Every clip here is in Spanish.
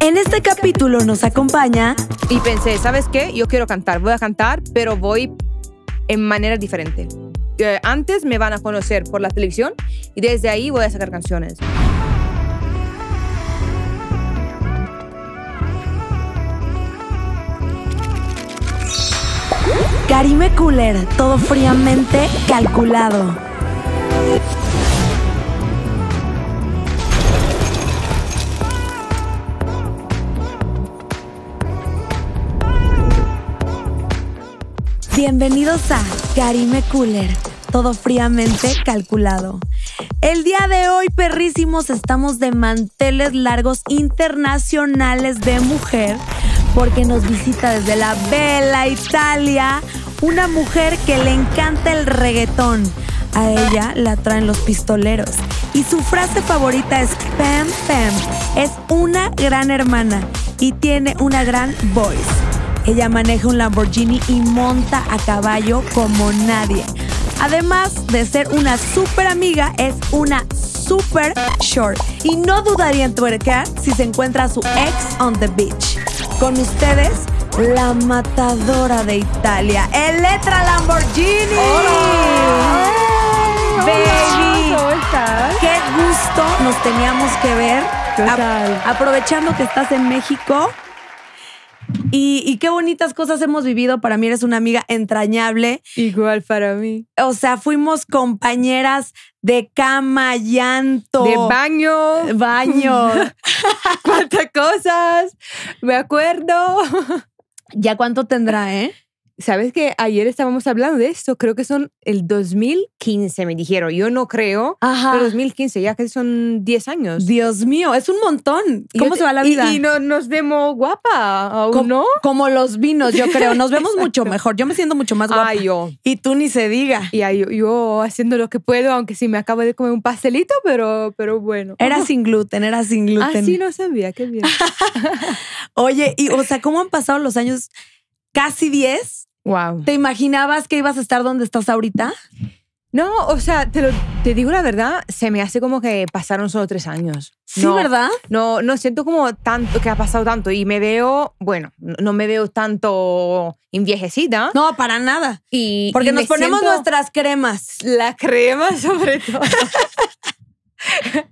En este capítulo nos acompaña... Y pensé, ¿sabes qué? Yo quiero cantar, voy a cantar, pero voy en manera diferente. antes me van a conocer por la televisión y desde ahí voy a sacar canciones. Karime Cooler, todo fríamente calculado. Bienvenidos a Karime Cooler, todo fríamente calculado. El día de hoy, perrísimos, estamos de manteles largos internacionales de mujer, porque nos visita desde la Bella Italia una mujer que le encanta el reggaetón. A ella la traen los pistoleros. Y su frase favorita es Pam Pam. Es una gran hermana y tiene una gran voz. Ella maneja un Lamborghini y monta a caballo como nadie. Además de ser una super amiga, es una super short. Y no dudaría en tuercar si se encuentra a su ex on the beach. Con ustedes, la matadora de Italia, Eletra Lamborghini. ¡Hola! Baby. ¿Cómo estás? Qué gusto nos teníamos que ver. aprovechando que estás en México, y, qué bonitas cosas hemos vivido. Para mí eres una amiga entrañable. Igual para mí. O sea, fuimos compañeras de cama, llanto. De baño. Baño. Cuántas cosas. Me acuerdo. ¿Ya cuánto tendrá, eh? Sabes que ayer estábamos hablando de esto, creo que son el 2015, me dijeron. Yo no creo, Ajá. 2015, ya que son 10 años. Dios mío, es un montón. ¿Cómo se va la vida? Y, no, nos vemos guapa, ¿aún no? Como los vinos, yo creo. Nos vemos mucho mejor. Yo me siento mucho más guapa. Ay, yo. Y tú ni se diga. Y yo, haciendo lo que puedo, aunque sí me acabo de comer un pastelito, pero, pero bueno. Era sin gluten, era sin ah, gluten. Así no no sabía, qué bien. Oye, y o sea, ¿cómo han pasado los años? Casi 10 Wow. ¿Te imaginabas que ibas a estar donde estás ahorita? No, o sea, te, lo, te digo la verdad, se me hace como que pasaron solo tres años. Sí, ¿verdad? No, no siento como tanto que ha pasado tanto y me veo, bueno, no me veo tanto enviejecita. No, para nada. Y porque nos ponemos nuestras cremas, la crema sobre todo.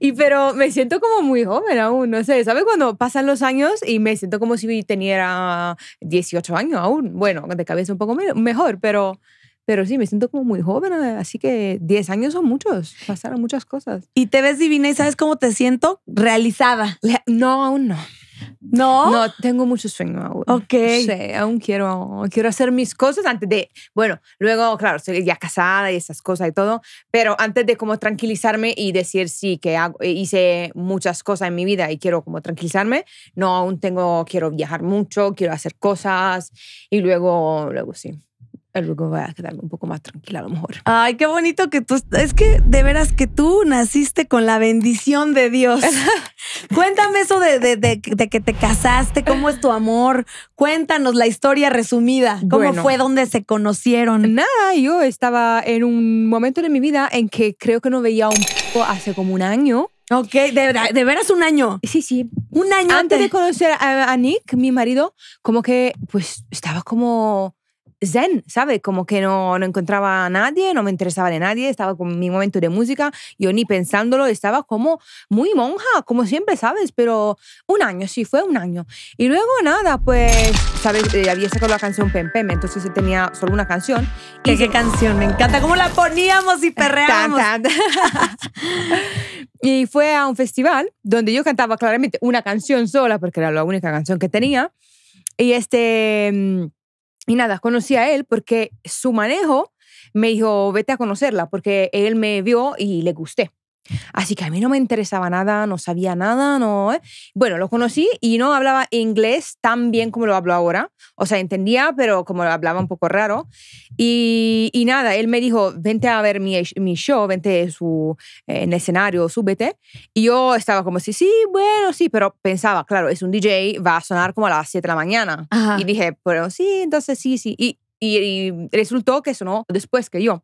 y pero me siento como muy joven aún, no sé, ¿sabes? Cuando pasan los años y me siento como si tuviera 18 años aún. Bueno, de cabeza un poco mejor, pero, pero sí, me siento como muy joven, así que 10 años son muchos, pasaron muchas cosas. Y te ves divina y ¿sabes cómo te siento? Realizada. No, aún no. No. No, tengo mucho sueño aún. Ok. aún quiero, quiero hacer mis cosas antes de, bueno, luego, claro, estoy ya casada y esas cosas y todo, pero antes de como tranquilizarme y decir sí, que eh, hice muchas cosas en mi vida y quiero como tranquilizarme, no, aún tengo, quiero viajar mucho, quiero hacer cosas y luego, luego sí luego voy a quedarme un poco más tranquila a lo mejor. Ay, qué bonito que tú, es que de veras que tú naciste con la bendición de Dios. Cuéntame eso de, de, que te casaste, cómo es tu amor, cuéntanos la historia resumida, cómo fue, dónde se conocieron. Nada, yo estaba en un momento de mi vida en que creo que no veía un poco hace como un año. Ok, de, veras un año. Sí, sí. Un año antes, de conocer a Nick, mi marido, como que pues estaba como zen, ¿sabes? Como que no, no encontraba a nadie, no me interesaba de nadie, estaba con mi momento de música, yo ni pensándolo, estaba como muy monja, como siempre, ¿sabes? Pero un año, sí, fue un año. Y luego nada, pues, ¿sabes? Eh, había sacado la canción Pem Pem, entonces tenía solo una canción. y ¿Qué, canción? Me encanta cómo la poníamos y perreábamos. y fue a un festival donde yo cantaba claramente una canción sola, porque era la única canción que tenía. Y este mm, y nada, conocí a él porque su manejo me dijo, vete a conocerla, porque él me vio y le gusté. Así que a mí no me interesaba nada, no sabía nada, no... ¿eh? Bueno, lo conocí y no hablaba inglés tan bien como lo hablo ahora. O sea, entendía, pero como lo hablaba un poco raro. Y, nada, él me dijo, vente a ver mi, mi show, vente eh, en el escenario, súbete. Y yo estaba como, sí, sí, bueno, sí, pero pensaba, claro, es un DJ, va a sonar como a las 7 de la mañana. Y dije, bueno, sí, entonces sí, sí. Y y, resultó que sonó después que yo.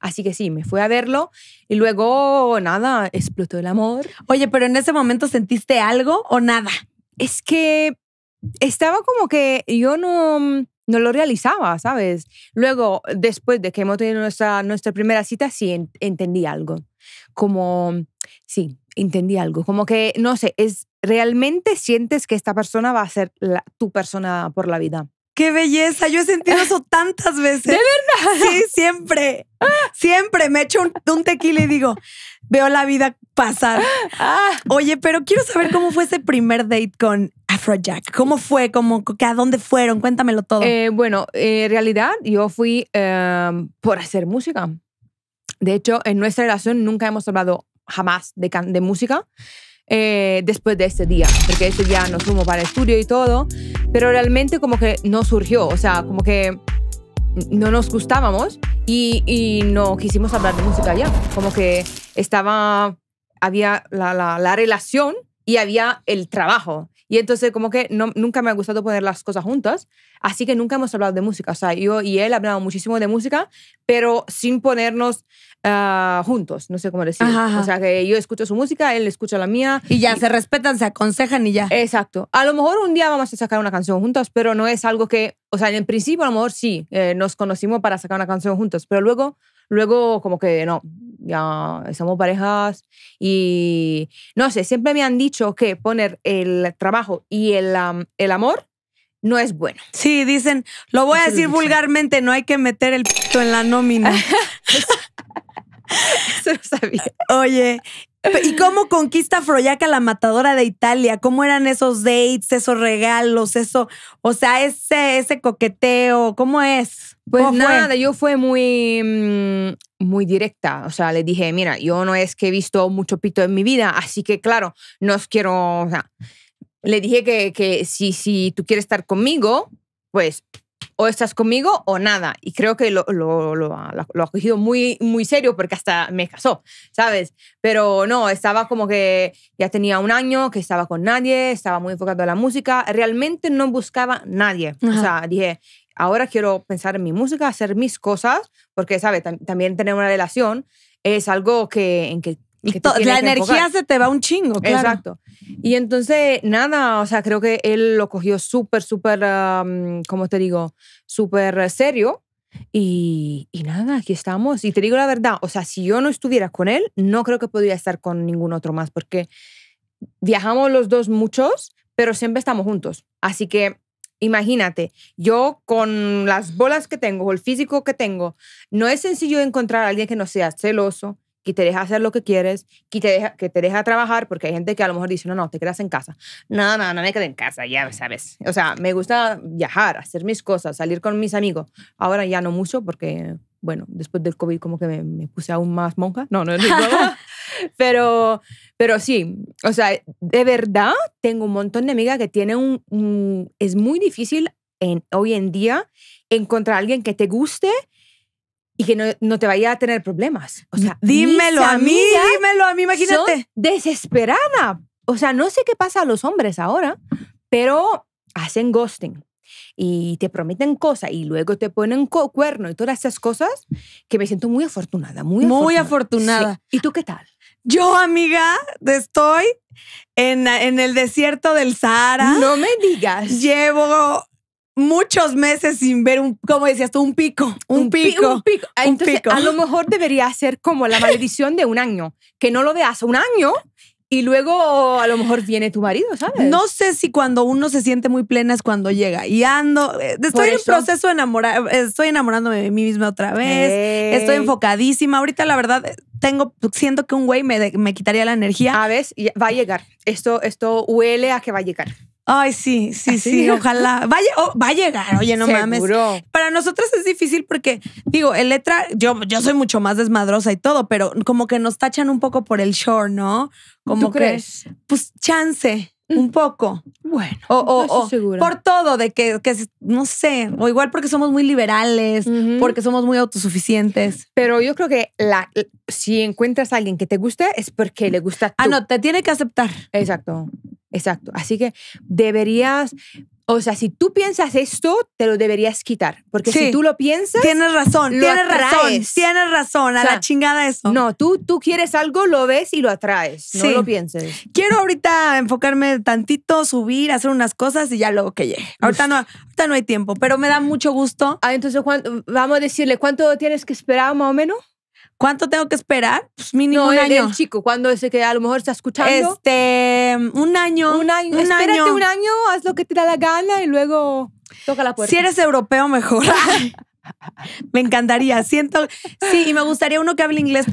Así que sí, me fui a verlo y luego nada, explotó el amor. Oye, pero en ese momento sentiste algo o nada? Es que estaba como que yo no mm, no lo realizaba, ¿sabes? Luego, después de que hemos tenido nuestra, nuestra primera cita, sí entendí algo. Como, mm, sí, entendí algo. Como que, no sé, es realmente sientes que esta persona va a ser tu persona por la vida. Qué belleza, yo he sentido eso tantas veces. ¿De verdad? Sí, siempre. Siempre me echo un, tequila y digo, veo la vida pasar. Ah. Oye, pero quiero saber cómo fue ese primer date con Afrojack. ¿Cómo fue? ¿Cómo, ¿A dónde fueron? Cuéntamelo todo. Eh, bueno, eh, en realidad yo fui em, por hacer música. De hecho, en nuestra relación nunca hemos hablado jamás de, de música. Eh, después de ese día, porque ese día nos fuimos para el estudio y todo, pero realmente como que no surgió, o sea, como que no nos gustábamos y, no quisimos hablar de música ya, como que estaba, había la relación y había el trabajo. Y entonces como que no, nunca me ha gustado poner las cosas juntas, así que nunca hemos hablado de música. O sea, yo y él hablamos muchísimo de música, pero sin ponernos ah, juntos, no sé cómo decirlo, O sea, que yo escucho su música, él escucha la mía. Y ya se respetan, se aconsejan y ya. Exacto. A lo mejor un día vamos a sacar una canción juntos, pero no es algo que, o sea, en principio a lo mejor sí, eh, nos conocimos para sacar una canción juntos, pero luego, luego como que no, ya somos parejas y no sé, siempre me han dicho que poner el trabajo y el, el amor no es bueno. Sí, dicen, lo voy a decir vulgarmente, no hay que meter el pito en la nómina. Se lo sabía. Oye, ¿y cómo conquista Froyaca la matadora de Italia? ¿Cómo eran esos dates, esos regalos, eso? O sea, ese, ese coqueteo, ¿cómo es? Pues nada, yo fui muy, mm, muy directa. O sea, le dije, mira, yo no es que he visto mucho pito en mi vida, así que claro, no os quiero. O sea, le dije que, que si, si tú quieres estar conmigo, pues o estás conmigo o nada. Y creo que lo, lo, ha cogido muy, muy serio porque hasta me casó, ¿sabes? Pero no, estaba como que ya tenía un año, que estaba con nadie, estaba muy enfocado en la música. Realmente no buscaba nadie. O sea, dije, ahora quiero pensar en mi música, hacer mis cosas, porque, ¿sabes? También tener una relación es algo que, en que la energía se te va un chingo, claro. Exacto. Y entonces, nada, o sea, creo que él lo cogió súper, súper, como ¿cómo te digo? Súper serio. Y, nada, aquí estamos. Y te digo la verdad, o sea, si yo no estuviera con él, no creo que podría estar con ningún otro más, porque viajamos los dos muchos, pero siempre estamos juntos. Así que imagínate, yo con las bolas que tengo, el físico que tengo, no es sencillo encontrar a alguien que no sea celoso, que te deja hacer lo que quieres, que te deja, que te deja trabajar, porque hay gente que a lo mejor dice, no, no, te quedas en casa. No, no, no me quedé en casa, ya sabes. O sea, me gusta viajar, hacer mis cosas, salir con mis amigos. Ahora ya no mucho porque, bueno, después del COVID como que me, puse aún más monja. No, no, no. pero, pero sí, o sea, de verdad tengo un montón de amigas que tienen un, es muy difícil hoy en día encontrar a alguien que te guste y que no, no, te vaya a tener problemas. O sea, dímelo a mí, dímelo a mí, imagínate. desesperada. O sea, no sé qué pasa a los hombres ahora, pero hacen ghosting y te prometen cosas y luego te ponen cuerno y todas esas cosas que me siento muy afortunada, muy, muy afortunada. ¿Y tú qué tal? Yo, amiga, estoy en, en el desierto del Sahara. No me digas. Llevo muchos meses sin ver un, como decías tú, un pico. Un, pico. pico. a lo mejor debería ser como la maldición de un año, que no lo veas un año y luego a lo mejor viene tu marido, ¿sabes? No sé si cuando uno se siente muy plena es cuando llega. Y ando, eh, estoy en proceso de estoy enamorándome de mí misma otra vez, estoy enfocadísima. Ahorita la verdad tengo, siento que un güey me, quitaría la energía. A ver, va a llegar. Esto, esto huele a que va a llegar. Ay, sí, ¿Ah, sí, sí, ojalá. Vaya, oh, va a llegar, oye, no Seguro. mames. Para nosotras es difícil porque, digo, el letra, yo, yo soy mucho más desmadrosa y todo, pero como que nos tachan un poco por el shore, ¿no? Como crees? Pues chance. Un poco. Bueno, o, por todo, de que, no sé, o igual porque somos muy liberales, porque somos muy autosuficientes. Pero yo creo que la, si encuentras a alguien que te guste, es porque le gusta. Ah, tú. Ah, no, te tiene que aceptar. Exacto, exacto. Así que deberías o sea, si tú piensas esto, te lo deberías quitar. Porque si tú lo piensas. Tienes razón, tienes razón, tienes razón. A la chingada eso. No, tú, tú quieres algo, lo ves y lo atraes. No lo pienses. Quiero ahorita enfocarme tantito, subir, hacer unas cosas y ya luego que llegue. Ahorita no, ahorita no hay tiempo, pero me da mucho gusto. Ah, entonces, vamos a decirle, ¿cuánto tienes que esperar más o menos? ¿Cuánto tengo que esperar? Pues mínimo un año. chico, cuando ese que a lo mejor está escuchando. Este, un año. Un año. Un Espérate un año, haz lo que te da la gana y luego toca la puerta. Si eres europeo, mejor. Me encantaría. Siento, sí, y me gustaría uno que hable inglés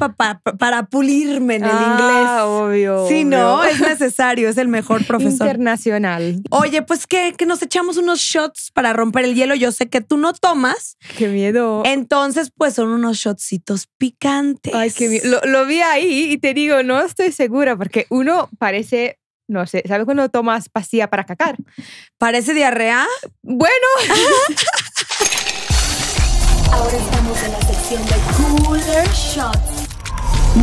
para pulirme en el ah, inglés. Obvio. Sí, no, es necesario, es el mejor profesor. Internacional. Oye, pues que, nos echamos unos shots para romper el hielo. Yo sé que tú no tomas. Qué miedo. Entonces, pues son unos shotsitos picantes. Ay, qué miedo. Lo, vi ahí y te digo, no estoy segura, porque uno parece no sé, ¿sabes cuando tomas pastilla para cacar? ¿Parece diarrea? Bueno. Ahora estamos en la sección de Cooler Shots.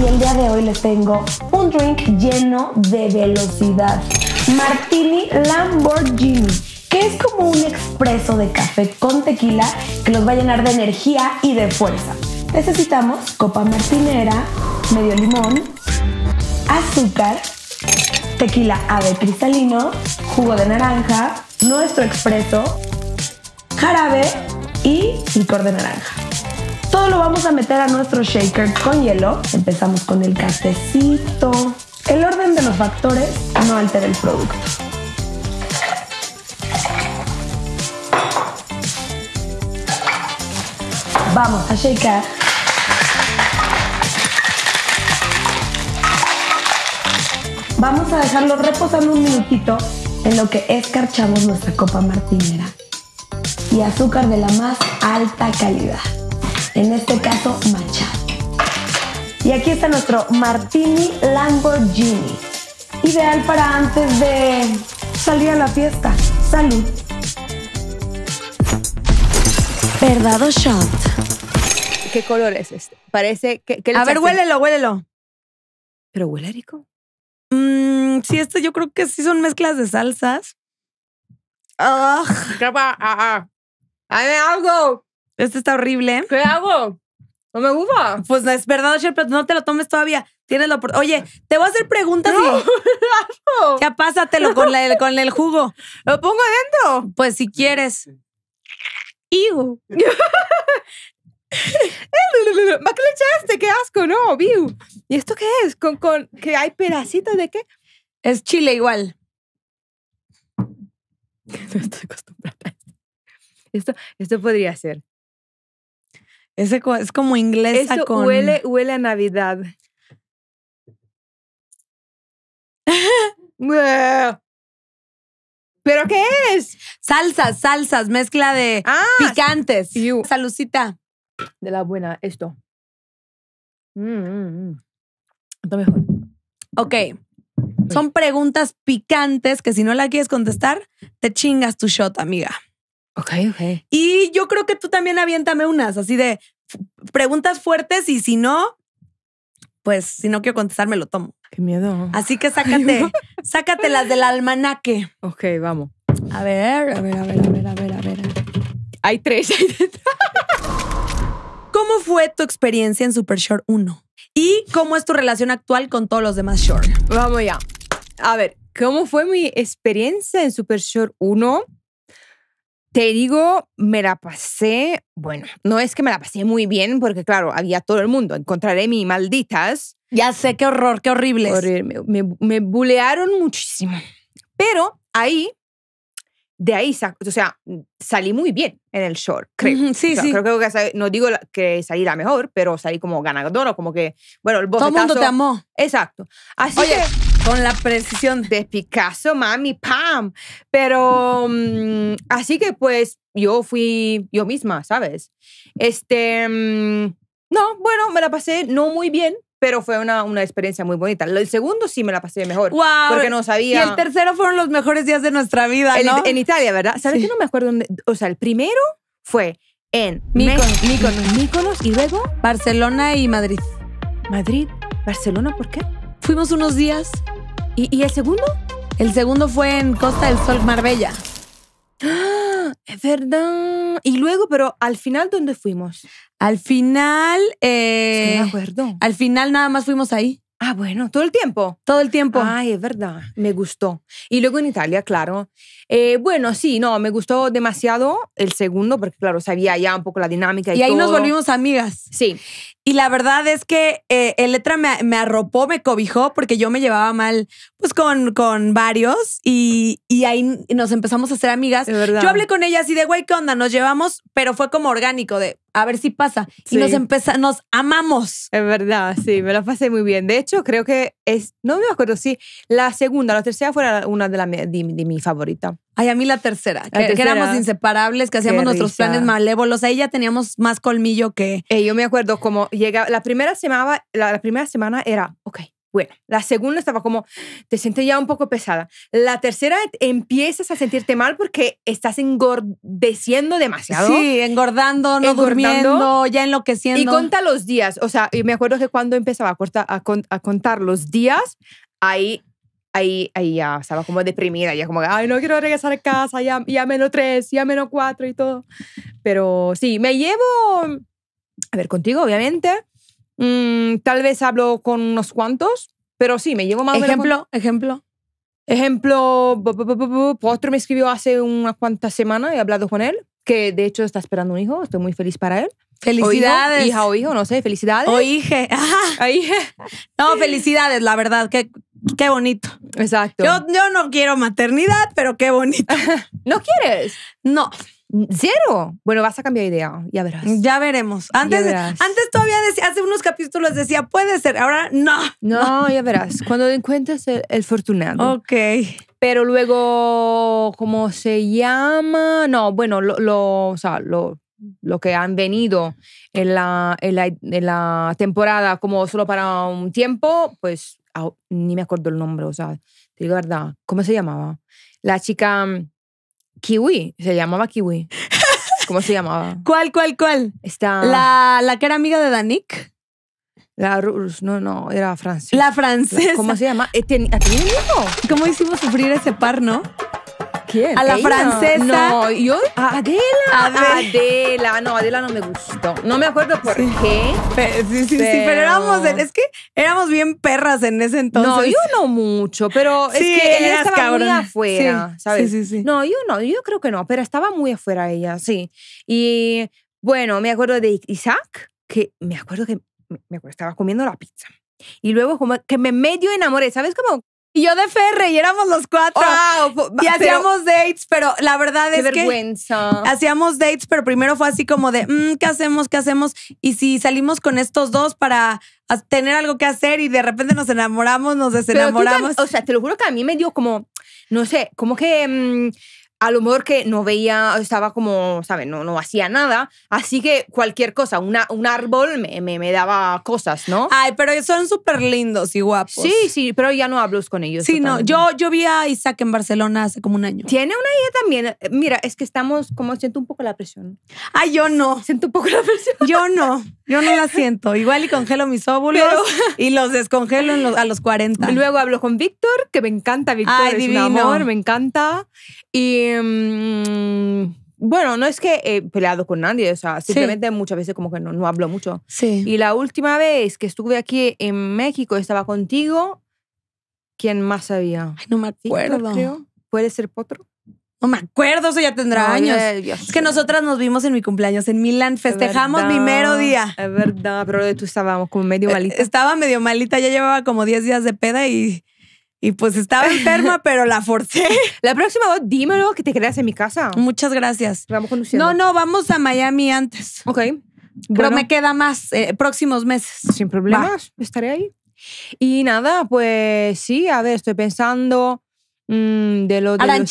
Y el día de hoy les tengo un drink lleno de velocidad. Martini Lamborghini, que es como un expreso de café con tequila que los va a llenar de energía y de fuerza. Necesitamos copa martinera, medio limón, azúcar, tequila ave cristalino, jugo de naranja, nuestro expreso, jarabe y licor de naranja. Todo lo vamos a meter a nuestro shaker con hielo. Empezamos con el cafecito. El orden de los factores no altera el producto. Vamos a shaker. Vamos a dejarlo reposando un minutito en lo que escarchamos nuestra copa martinera y azúcar de la más alta calidad. En este caso, manchado. Y aquí está nuestro Martini Lamborghini. Ideal para antes de salir a la fiesta. Salud. Perdado shot. ¿Qué color es este? Parece que... a ver, huélelo, huélelo. ¿Pero huele rico? Mmm, sí, este yo creo que sí son mezclas de salsas. ah. ah, ah ver, algo! Esto está horrible. ¿Qué hago? No me gusta. Pues es verdad, pero no te lo tomes todavía. Tienes la oportunidad. Oye, te voy a hacer preguntas. No, Ya pásatelo con, con el jugo. ¿Lo pongo adentro? Pues si quieres. Iu. ¿Más le echaste? ¡Qué asco! No, Viu. ¿Y esto qué es? ¿Con, con, ¿Que hay pedacitos de qué? Es chile igual. No estoy acostumbrada esto, esto podría ser. Ese es como inglesa con... huele, huele a Navidad. ¿Pero qué es? Salsas, salsas, mezcla de ah, picantes. You. De la buena, esto. Mm, mm, mm. Está mejor. Ok. Son preguntas picantes que si no la quieres contestar, te chingas tu shot, amiga. Ok, ok. Y yo creo que tú también aviéntame unas, así de preguntas fuertes y si no, pues si no quiero contestar, me lo tomo. Qué miedo. Así que sácate, sácate las del almanaque. Ok, vamos. A ver, a ver, a ver, a ver, a ver, a ver. Hay tres. ¿Cómo fue tu experiencia en Super Short 1? ¿Y cómo es tu relación actual con todos los demás Short? Vamos ya. A ver, ¿cómo fue mi experiencia en Super Short 1? Te digo, me la pasé, bueno, no es que me la pasé muy bien, porque claro, había todo el mundo, encontraré mis malditas. Ya sé, qué horror, qué horrible. Me, me, bulearon muchísimo. Pero ahí, de ahí, o sea, salí muy bien en el short, creo. sí, sí. Creo, que, no digo que salí la mejor, pero salí como o como que, bueno, el Todo el mundo te amó. Exacto. Así que... Con la precisión de Picasso, mami, pam. Pero mm, así que pues yo fui yo misma, ¿sabes? Este, mm, no, bueno, me la pasé no muy bien, pero fue una, una experiencia muy bonita. El segundo sí me la pasé mejor. Wow. Porque no sabía. Y el tercero fueron los mejores días de nuestra vida, ¿no? En Italia, ¿verdad? ¿Sabes que no me acuerdo dónde? O sea, el primero fue en Míconos, y luego Barcelona y Madrid. Madrid, Barcelona, ¿por qué? Fuimos unos días. ¿Y, el segundo? El segundo fue en Costa del Sol, Marbella. Es verdad. Y luego, pero al final, ¿dónde fuimos? Al final. Eh, me acuerdo. Al final nada más fuimos ahí. Ah, bueno, todo el tiempo. Todo el tiempo. Ay, es verdad, me gustó. Y luego en Italia, claro. Eh, bueno, sí, no, me gustó demasiado el segundo, porque claro, sabía ya un poco la dinámica. Y, y ahí nos volvimos amigas. Sí. Y la verdad es que eh, el letra me, arropó, me cobijó, porque yo me llevaba mal pues con, con varios y, y ahí nos empezamos a hacer amigas. verdad. Yo hablé con ella así de, güey, ¿qué onda? Nos llevamos, pero fue como orgánico, de, a ver si pasa. Y nos empezamos, nos amamos. Es verdad, sí, me lo pasé muy bien. De hecho, creo que es, no me acuerdo si la segunda, la tercera fue una de, la, de, mi favorita. Ay, a mí la tercera, que, éramos inseparables, que hacíamos nuestros planes malévolos. Ahí ya teníamos más colmillo que... yo me acuerdo como llega la primera semana, la, la primera semana era, ok, bueno, la segunda estaba como, te sientes ya un poco pesada. La tercera empiezas a sentirte mal porque estás engordeciendo demasiado. Sí, engordando, no durmiendo, ya enloqueciendo. Y cuenta los días. O sea, me acuerdo que cuando empezaba a, contar los días, ahí ahí, ya estaba como deprimida, ya como, ay, no quiero regresar a casa, ya, ya menos tres, ya menos cuatro y todo. Pero sí, me llevo, a ver, contigo obviamente, Mm, tal vez hablo con unos cuantos, pero sí, me llevo más ejemplo, Ejemplo, ejemplo. Ejemplo, otro me escribió hace unas cuantas semanas, he hablado con él, que de hecho está esperando un hijo, estoy muy feliz para él. Felicidades. hija o hijo, no sé, felicidades. O hije. No, felicidades, la verdad, qué, qué bonito. Exacto. Yo, yo no quiero maternidad, pero qué bonito. ¿No quieres? No. Cero. Bueno, vas a cambiar de idea, ya verás. Ya veremos. Antes, antes todavía decía, hace unos capítulos decía, puede ser, ahora no. No, ya verás. Cuando encuentres el, fortunado. Ok. Pero luego, ¿cómo se llama? No, bueno, lo, lo lo, que han venido en la, en la, temporada como solo para un tiempo, pues ni me acuerdo el nombre, o sea, te digo verdad, ¿cómo se llamaba? La chica mm, Kiwi, se llamaba Kiwi. ¿Cómo se llamaba? ¿Cuál, cuál, cuál? Está La, que era amiga de Danik. La Rus, no, no, era francesa. La francesa. ¿Cómo se llama? Eh, ti mismo? ¿Cómo hicimos sufrir ese par, no? A la francesa. No, yo. Ah, Adela. Adela. Ah, no, Adela no me gustó. No me acuerdo por qué. sí, sí, pero... sí, pero éramos. Es que éramos bien perras en ese entonces. No, yo no mucho, pero es que ella estaba muy afuera, ¿sabes? Sí, sí, sí. No, yo no, yo creo que no, pero estaba muy afuera ella, sí. Y bueno, me acuerdo de Isaac, que me acuerdo que me acuerdo, estaba comiendo la pizza. Y luego como que me medio enamoré, ¿sabes? Como y yo de Ferre y éramos los cuatro. y hacíamos dates, pero la verdad es vergüenza. hacíamos dates, pero primero fue así como de, mm, ¿qué hacemos? ¿Qué hacemos? Y si salimos con estos dos para tener algo que hacer y de repente nos enamoramos, nos desenamoramos. o sea, te lo juro que a mí me dio como, no sé, como que... Mm, a lo mejor que no veía, estaba como, ¿sabes? No, no hacía nada. Así que cualquier cosa, una, un árbol me, me, me daba cosas, ¿no? Ay, pero son súper lindos y guapos. Sí, sí, pero ya no hablo con ellos. Sí, no, yo, yo vi a Isaac en Barcelona hace como un año. Tiene una idea también. Mira, es que estamos, como siento un poco la presión. Ay, yo no. Siento un poco la presión. Yo no, yo no la siento. Igual y congelo mis óvulos y los descongelo a los 40. Luego hablo con Víctor, que me encanta Víctor. Ay, es Un amor, me encanta. Y mm, bueno, no es que he peleado con nadie, o sea, simplemente muchas veces como que no, hablo mucho. Sí. Y la última vez que estuve aquí en México, estaba contigo. ¿Quién más sabía? Ay, no me acuerdo. ¿Puede ser Potro? No me acuerdo, eso ya tendrá años. es que nosotras nos vimos en mi cumpleaños en Milán, festejamos mi mero día. Es verdad, pero tú estábamos como medio eh, malita. Estaba medio malita, ya llevaba como 10 días de peda y y pues estaba enferma, pero la forcé. La próxima vez, dímelo que te quedas en mi casa. Muchas gracias. Vamos con No, no, vamos a Miami antes. Ok. Pero me queda más eh, próximos meses. Sin problemas, estaré ahí. Y nada, pues sí, a ver, estoy pensando mm, de lo de la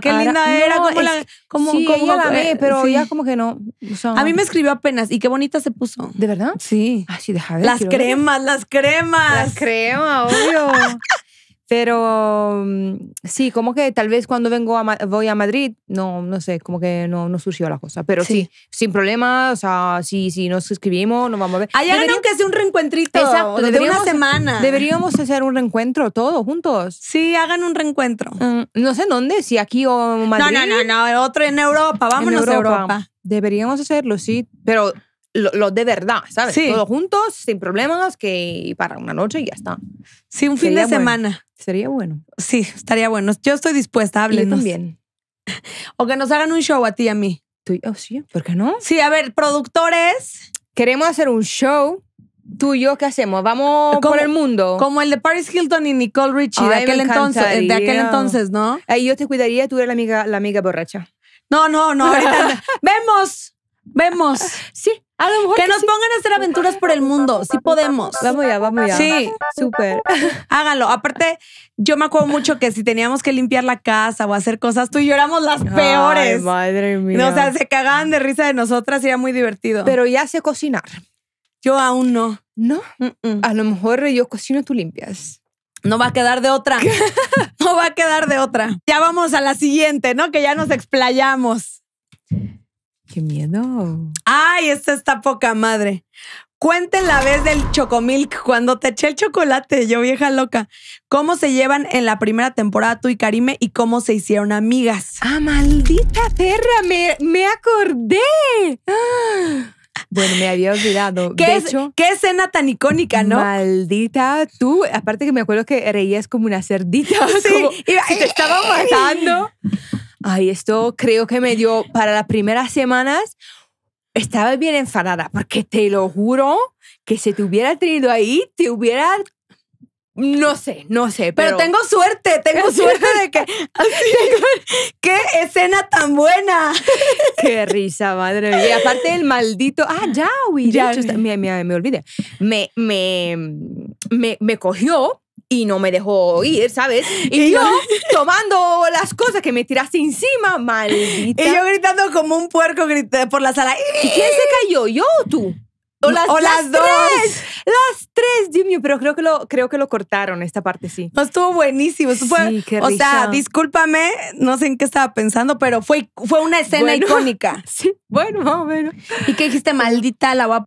qué linda era, como, la, como, la ve, eh, pero como que no. a mí me escribió apenas y qué bonita se puso. ¿De verdad? Sí. Así deja ver. Las cremas, las cremas. Las cremas, obvio. Pero mm, sí, como que tal vez cuando vengo voy a Madrid, no, no sé, como que no, no surgió la cosa. Pero sí. sin problemas o sea, sí, sí, nos escribimos, nos vamos a ver. Allá no, que sea un reencuentrito exacto, de una semana. Deberíamos hacer un reencuentro todos juntos. Sí, hagan un reencuentro. Mm, no sé dónde, si aquí o Madrid. No, no, no, no otro en Europa, vámonos a Europa. Deberíamos hacerlo, sí, pero lo de verdad, ¿sabes? Sí. Todos juntos, sin problemas, que para una noche y ya está. Sí, un fin de semana. Sería bueno. Sí, estaría bueno. Yo estoy dispuesta, a Yo también. O que nos hagan un show a ti y a mí. Tú y oh, ¿por qué no? Sí, a ver, productores. Queremos hacer un show. Tú y yo, ¿qué hacemos? Vamos por el mundo. Como el de Paris Hilton y Nicole Richie de, aquel entonces, de aquel entonces, ¿no? Ahí yo te cuidaría, tú eres la amiga, la amiga borracha. No, no, no. vemos. Vemos. sí. A lo mejor que, nos pongan a hacer aventuras por el mundo. Sí podemos. Vamos ya, vamos ya. Sí. Súper. Háganlo. Aparte, yo me acuerdo mucho que si teníamos que limpiar la casa o hacer cosas, tú y yo éramos las peores. madre mía. o sea, se cagaban de risa de nosotras era muy divertido. Pero ya sé cocinar. Yo aún no. ¿No? A lo mejor yo cocino, tú limpias. No va a quedar de otra. no va a quedar de otra. Ya vamos a la siguiente, ¿no? Que ya nos explayamos. Qué miedo. Ay, esta está poca madre. Cuenten la vez del Chocomilk cuando te eché el chocolate, yo vieja loca. ¿Cómo se llevan en la primera temporada tú y Karime y cómo se hicieron amigas? Ah, maldita perra, me, acordé. Bueno, me había olvidado. ¿Qué, de hecho, ¿Qué escena tan icónica, no? Maldita tú. Aparte que me acuerdo que reías como una cerdita. Sí, y, te estaba matando ay, esto creo que me dio para las primeras semanas. Estaba bien enfadada porque te lo juro que si te hubiera tenido ahí, te hubiera no sé, no sé. Pero, tengo suerte, tengo suerte de que. ¡Qué escena tan buena! ¡Qué risa, madre mía! aparte el maldito. ¡Ah, ya, Ya, me, me, me olvidé. Me, me, me, me cogió y no me dejó ir, ¿sabes? Y, yo tomando las cosas que me tiraste encima, maldita. Y yo gritando como un puerco grité por la sala. ¿Y quién se cayó? ¿Yo o tú? O las, dos. las tres, Jimmy. pero creo que lo, creo que lo cortaron, esta parte sí. estuvo buenísimo. Estuvo, sí, qué o sea, discúlpame, no sé en qué estaba pensando, pero fue, fue una escena icónica. Sí, bueno, bueno. ¿Y qué dijiste, maldita la va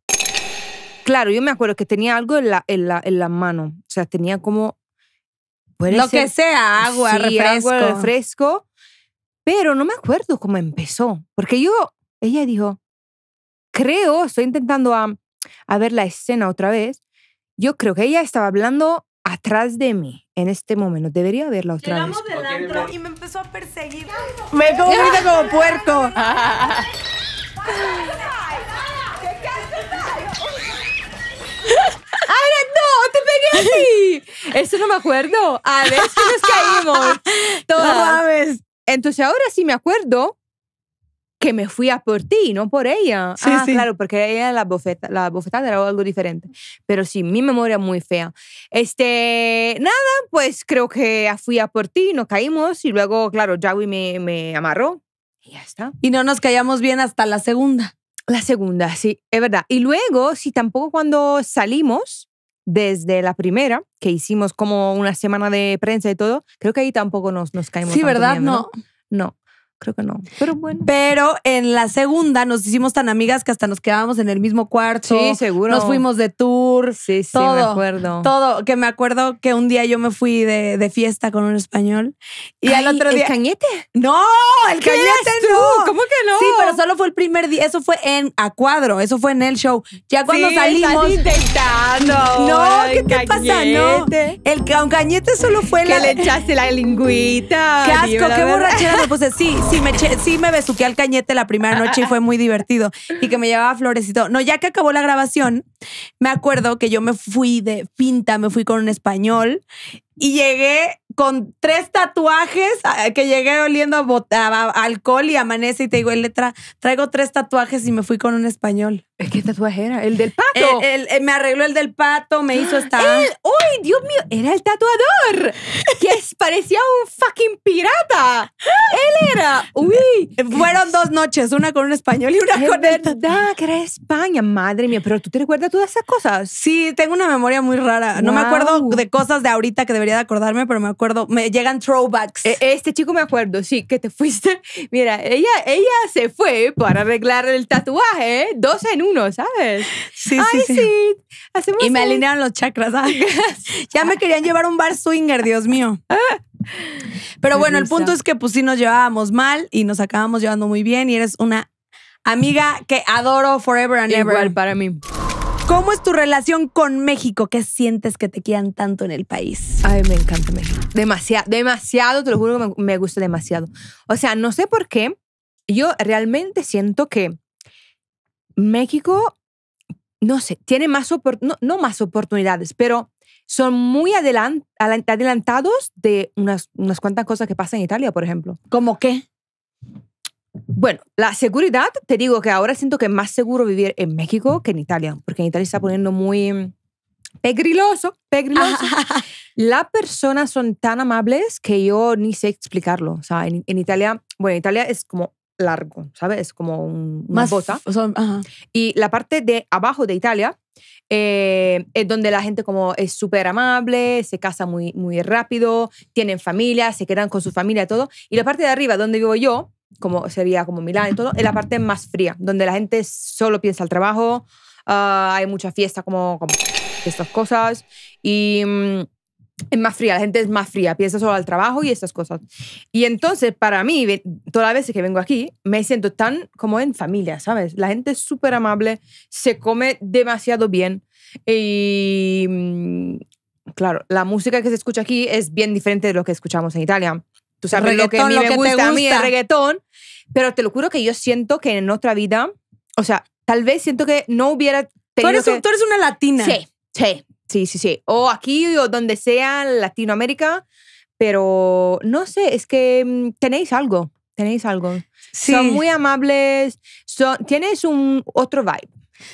Claro, yo me acuerdo que tenía algo en la, la, en la mano. O sea, tenía como. Lo que sea, agua, sí, refresco. refresco. Pero no me acuerdo cómo empezó. Porque yo, ella dijo, creo, estoy intentando a, ver la escena otra vez. Yo creo que ella estaba hablando atrás de mí en este momento. Debería verla otra vez. y me empezó a perseguir. Me como como puerco. ¡Ahora no! ¡Te pegué así! Eso no me acuerdo. A ver, nos caímos. Todas. Entonces ahora sí me acuerdo que me fui a por ti, no por ella. Sí, ah, claro, porque ella la bofeta, la bofetada era algo diferente. Pero sí, mi memoria muy fea. Este, nada, pues creo que fui a por ti, nos caímos y luego, claro, Jawi me, me amarró y ya está. Y no nos callamos bien hasta la segunda. La segunda, sí, es verdad. Y luego, si tampoco cuando salimos desde la primera, que hicimos como una semana de prensa y todo, creo que ahí tampoco nos, nos caímos. Sí, ¿verdad? no. No. Creo que no. Pero bueno. Pero en la segunda nos hicimos tan amigas que hasta nos quedábamos en el mismo cuarto. Sí, seguro. Nos fuimos de tour. Sí, sí, todo, me acuerdo. Todo. Que me acuerdo que un día yo me fui de, fiesta con un español y al otro día. ¿El cañete? No, el cañete no. ¿Cómo que no? Sí, pero solo fue el primer día. Eso fue en a cuadro. Eso fue en el show. Ya cuando sí, salimos. intentando. No, ¿qué te pasa? No. El cañete solo fue que la. Que le echaste la lingüita. Qué asco, qué borrachera pues Sí, sí sí me, besuqué al cañete la primera noche y fue muy divertido. Y que me llevaba florecito. No, ya que acabó la grabación, me acuerdo que yo me fui de pinta, me fui con un español y llegué con tres tatuajes que llegué oliendo a, alcohol y amanece y te digo, en letra, traigo tres tatuajes y me fui con un español. Eh, ¿Qué tatuaje era? ¿El del pato? Eh, me arregló el del pato, me hizo esta... ¡Ay, Dios mío! Era el tatuador que parecía un fucking pirata. Él era... ¡Uy! Eh, fueron dos noches, una con un español y una con verdad, el... que era España, madre mía. ¿Pero tú te recuerdas todas esas cosas? Sí, tengo una memoria muy rara. No me acuerdo de cosas de ahorita que de debería de acordarme, pero me acuerdo, me llegan throwbacks. E, este chico me acuerdo, sí, que te fuiste. Mira, ella, ella se fue para arreglar el tatuaje, ¿eh? dos en uno, ¿sabes? Sí, sí, y me alinearon los chakras. ya me querían llevar un bar swinger, Dios mío. Pero bueno, el punto es que pues sí nos llevábamos mal y nos acabamos llevando muy bien y eres una amiga que adoro forever and ever. Igual para mí. ¿Cómo es tu relación con México? ¿Qué sientes que te quieran tanto en el país? Ay, me encanta México. Demasiado, demasiado, te lo juro que me, gusta demasiado. O sea, no sé por qué. Yo realmente siento que México, no sé, tiene más, no, más oportunidades, pero son muy adelantados de unas, unas cuantas cosas que pasan en Italia, por ejemplo. ¿Cómo qué? Bueno, la seguridad, te digo que ahora siento que es más seguro vivir en México que en Italia, porque en Italia se está poniendo muy pegriloso, pegriloso. Las personas son tan amables que yo ni sé explicarlo. O sea, en, Italia, bueno, Italia es como largo, ¿sabes? Es como una bota. Y la parte de abajo de Italia eh, es donde la gente como es súper amable, se casa muy, muy rápido, tienen familia, se quedan con su familia y todo. Y la parte de arriba, donde vivo yo, como sería como Milán y todo, es la parte más fría, donde la gente solo piensa al trabajo, ah, hay mucha fiesta como, estas cosas y mm, es más fría, la gente es más fría, piensa solo al trabajo y estas cosas. Y entonces para mí, todas las veces que vengo aquí, me siento tan como en familia, ¿sabes? La gente es súper amable, se come demasiado bien y... Mm, claro, la música que se escucha aquí es bien diferente de lo que escuchamos en Italia tú sabes lo que a mí me gusta, a mí es reggaetón, pero te lo juro que yo siento que en otra vida, o sea, tal vez siento que no hubiera tenido tú eres, eres una latina. Sí, sí, sí, sí, O aquí o donde sea, Latinoamérica, pero no sé, es que mm, tenéis algo, tenéis algo. Son muy amables, son, tienes un otro vibe.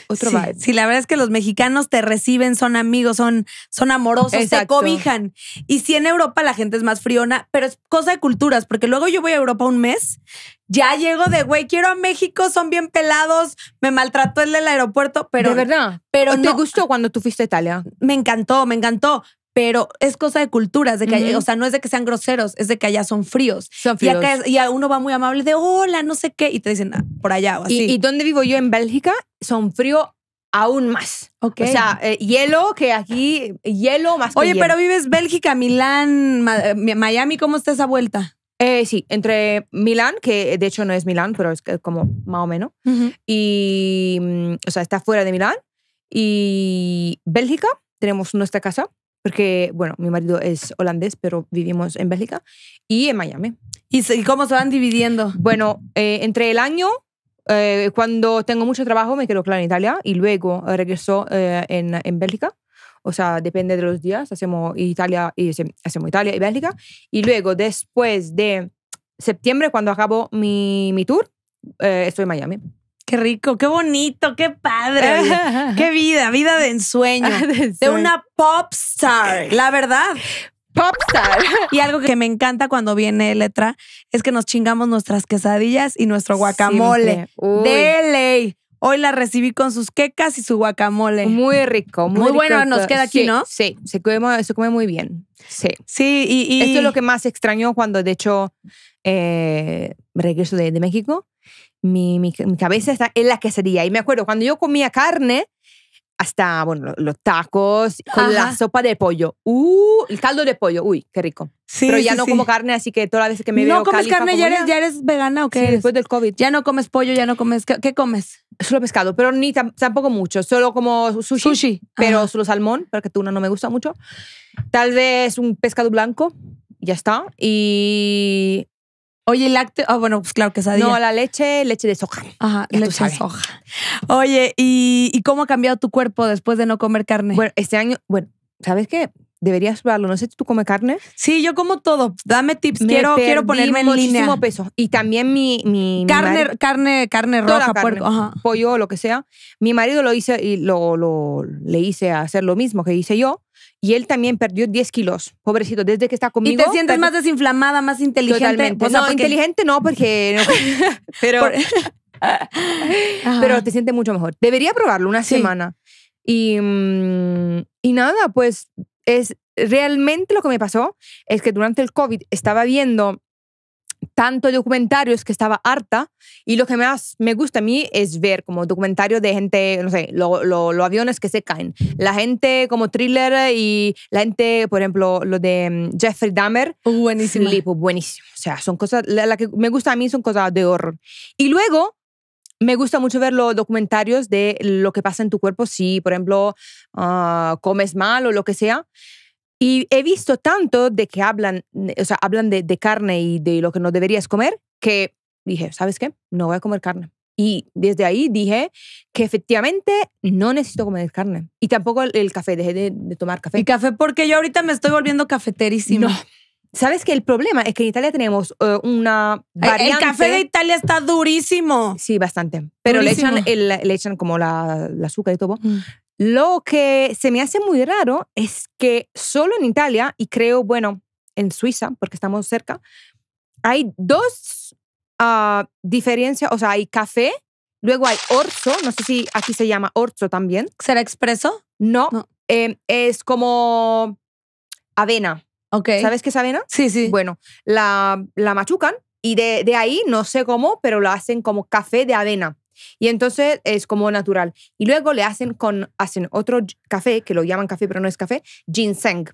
Otro sí, la verdad es que los mexicanos te reciben, son amigos, son, son amorosos, se te cobijan. Y si en Europa la gente es más friona, pero es cosa de culturas, porque luego yo voy a Europa un mes, ya llego de, güey, quiero a México, son bien pelados, me maltrató el del aeropuerto, pero... De verdad. Pero ¿Te gustó cuando tú fuiste a Italia? Me encantó, me encantó pero es cosa de culturas, de que, o sea, no es de que sean groseros, es de que allá son fríos. Son fríos. Y a uno va muy amable de hola, no sé qué, y te dicen ah, por allá o así. ¿Y, y dónde vivo yo en Bélgica? Son frío aún más. O sea, eh, hielo que aquí, hielo más Oye, pero vives Bélgica, Milán, eh, Miami, ¿cómo está esa vuelta? Eh, sí, entre Milán, que de hecho no es Milán, pero es como más o menos, y, mm, o sea, está fuera de Milán, y Bélgica, tenemos nuestra casa, porque, bueno, mi marido es holandés, pero vivimos en Bélgica y en Miami. ¿Y cómo se van dividiendo? Bueno, eh, entre el año, eh, cuando tengo mucho trabajo, me quedo claro en Italia y luego eh, regreso en, en, Bélgica. O sea, depende de los días, hacemos Italia y, hacemos Italia y Bélgica. Y luego, después de septiembre, cuando acabo mi, mi tour, estoy en Miami. Qué rico, qué bonito, qué padre. qué vida, vida de ensueño. Ah, de, una pop star, la verdad. Popstar. Y algo que me encanta cuando viene letra es que nos chingamos nuestras quesadillas y nuestro guacamole. De ley. Hoy la recibí con sus quecas y su guacamole. Muy rico, muy, muy bueno. Nos queda aquí, ¿no? Sí, se come, se come muy bien. Sí. Sí, y, Esto es lo que más extrañó cuando, de hecho, eh, regreso de México mi, cabeza está en la quesería. Y me acuerdo, cuando yo comía carne, hasta, bueno, los tacos con la sopa de pollo. Uh, el caldo de pollo. Uy, qué rico. Pero ya no como carne, así que toda las vez que me no comes carne, ya eres, ya eres, vegana o qué? después del COVID. Ya no comes pollo, ya no comes. ¿Qué, comes? Solo pescado, pero ni tampoco mucho. Solo como sushi. Sushi. Pero solo salmón, porque tuna no me gusta mucho. Tal vez un pescado blanco, ya está. Y Oye, el Ah, bueno, pues claro, quesadilla. No, la leche, leche de soja. Ajá, leche de soja. Oye, ¿y, cómo ha cambiado tu cuerpo después de no comer carne? Bueno, este año, bueno, ¿sabes qué? Deberías probarlo. No sé, si ¿tú comes carne? Sí, yo como todo. Dame tips. quiero, quiero ponerme en muchísimo peso. Y también mi... mi carne, carne, carne roja, puerco. Pollo, lo que sea. Mi marido lo hice y lo, le hice hacer lo mismo que hice yo y él también perdió 10 kilos, pobrecito, desde que está conmigo. Y te sientes más desinflamada, más inteligente. no, inteligente no, porque... pero... pero te sientes mucho mejor. Debería probarlo una semana. Y, mm, y nada, pues es realmente lo que me pasó es que durante el COVID estaba viendo tanto documentarios que estaba harta y lo que más me gusta a mí es ver como documentarios de gente, no sé, los aviones que se caen, la gente como thriller y la gente, por ejemplo, lo de mm, Jeffrey Dahmer. Uh, buenísimo. Uh, buenísimo. O sea, son cosas, la, que me gusta a mí son cosas de horror. Y luego me gusta mucho ver los documentarios de lo que pasa en tu cuerpo si, por ejemplo, ah, comes mal o lo que sea. Y he visto tanto de que hablan, o sea, hablan de, de carne y de lo que no deberías comer, que dije, ¿sabes qué? No voy a comer carne. Y desde ahí dije que efectivamente no necesito comer carne. Y tampoco el, café, dejé de, tomar café. Y café, porque yo ahorita me estoy volviendo cafeterísimo ¿Sabes que El problema es que en Italia tenemos eh, una variante. El café de Italia está durísimo. Sí, bastante. Pero le echan, le echan como la, la azúcar y todo. Mm. Lo que se me hace muy raro es que solo en Italia, y creo, bueno, en Suiza, porque estamos cerca, hay dos ah, diferencias, o sea, hay café, luego hay orzo, no sé si aquí se llama orzo también. ¿Será expreso? No, em, es como avena. ¿Sabes qué es avena? Sí, sí. Bueno, la, la machucan y de, de ahí, no sé cómo, pero lo hacen como café de avena. Y entonces es como natural. Y luego le hacen con hacen otro café, que lo llaman café, pero no es café, ginseng.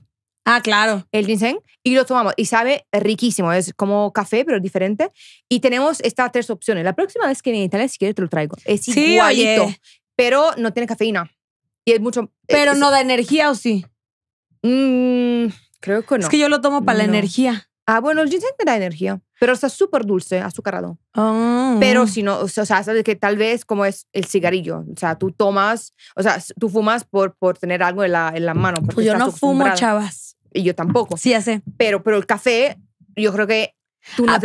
Ah, claro. El ginseng. Y lo tomamos. Y sabe riquísimo. Es como café, pero diferente. Y tenemos estas tres opciones. La próxima vez que ni Italia, si quieres, te lo traigo. Es igualito, pero no tiene cafeína. Y es mucho... Eh, pero no da energía, ¿o sí? Mm, creo que no. Es que yo lo tomo para la energía. Ah, bueno, el ginseng te da energía, pero está súper dulce, azucarado. Ah. Pero si no, o sea, sabes que tal vez como es el cigarrillo, o sea, tú tomas, o sea, tú fumas por, por tener algo en la, en la mano. Pues yo no fumo, chavas. Y yo tampoco. Sí, ya Pero, pero el café, yo creo que Tú no ah,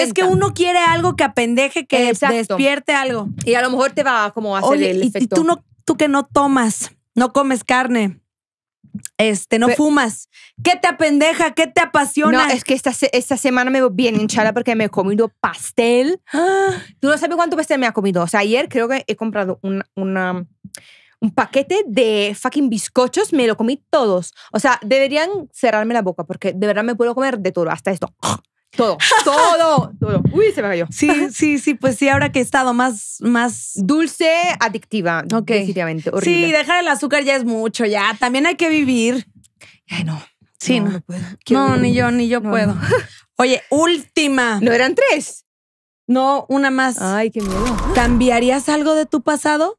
es que uno quiere algo que apendeje, que despierte algo. Y a lo mejor te va como a hacer el y, efecto. Y tú, no, tú que no tomas, no comes carne, este, no fumas. ¿Qué te apendeja? ¿Qué te apasiona? No, es que esta, esta semana me voy bien hinchada porque me he comido pastel. Tú no sabes cuánto pastel me ha comido. O sea, ayer creo que he comprado una un paquete de fucking bizcochos, me lo comí todos. O sea, deberían cerrarme la boca porque de verdad me puedo comer de todo, hasta esto. Todo, todo, todo. Uy, se me cayó. Sí, sí, sí, pues sí, ahora que he estado más, más dulce, adictiva, Ok. definitivamente. Horrible. Sí, dejar el azúcar ya es mucho, ya. También hay que vivir. Ay, no. Sí, no. No, puedo. no ni yo, ni yo puedo. Oye, última. ¿No eran tres? No, una más. Ay, qué miedo. ¿Cambiarías algo de tu pasado?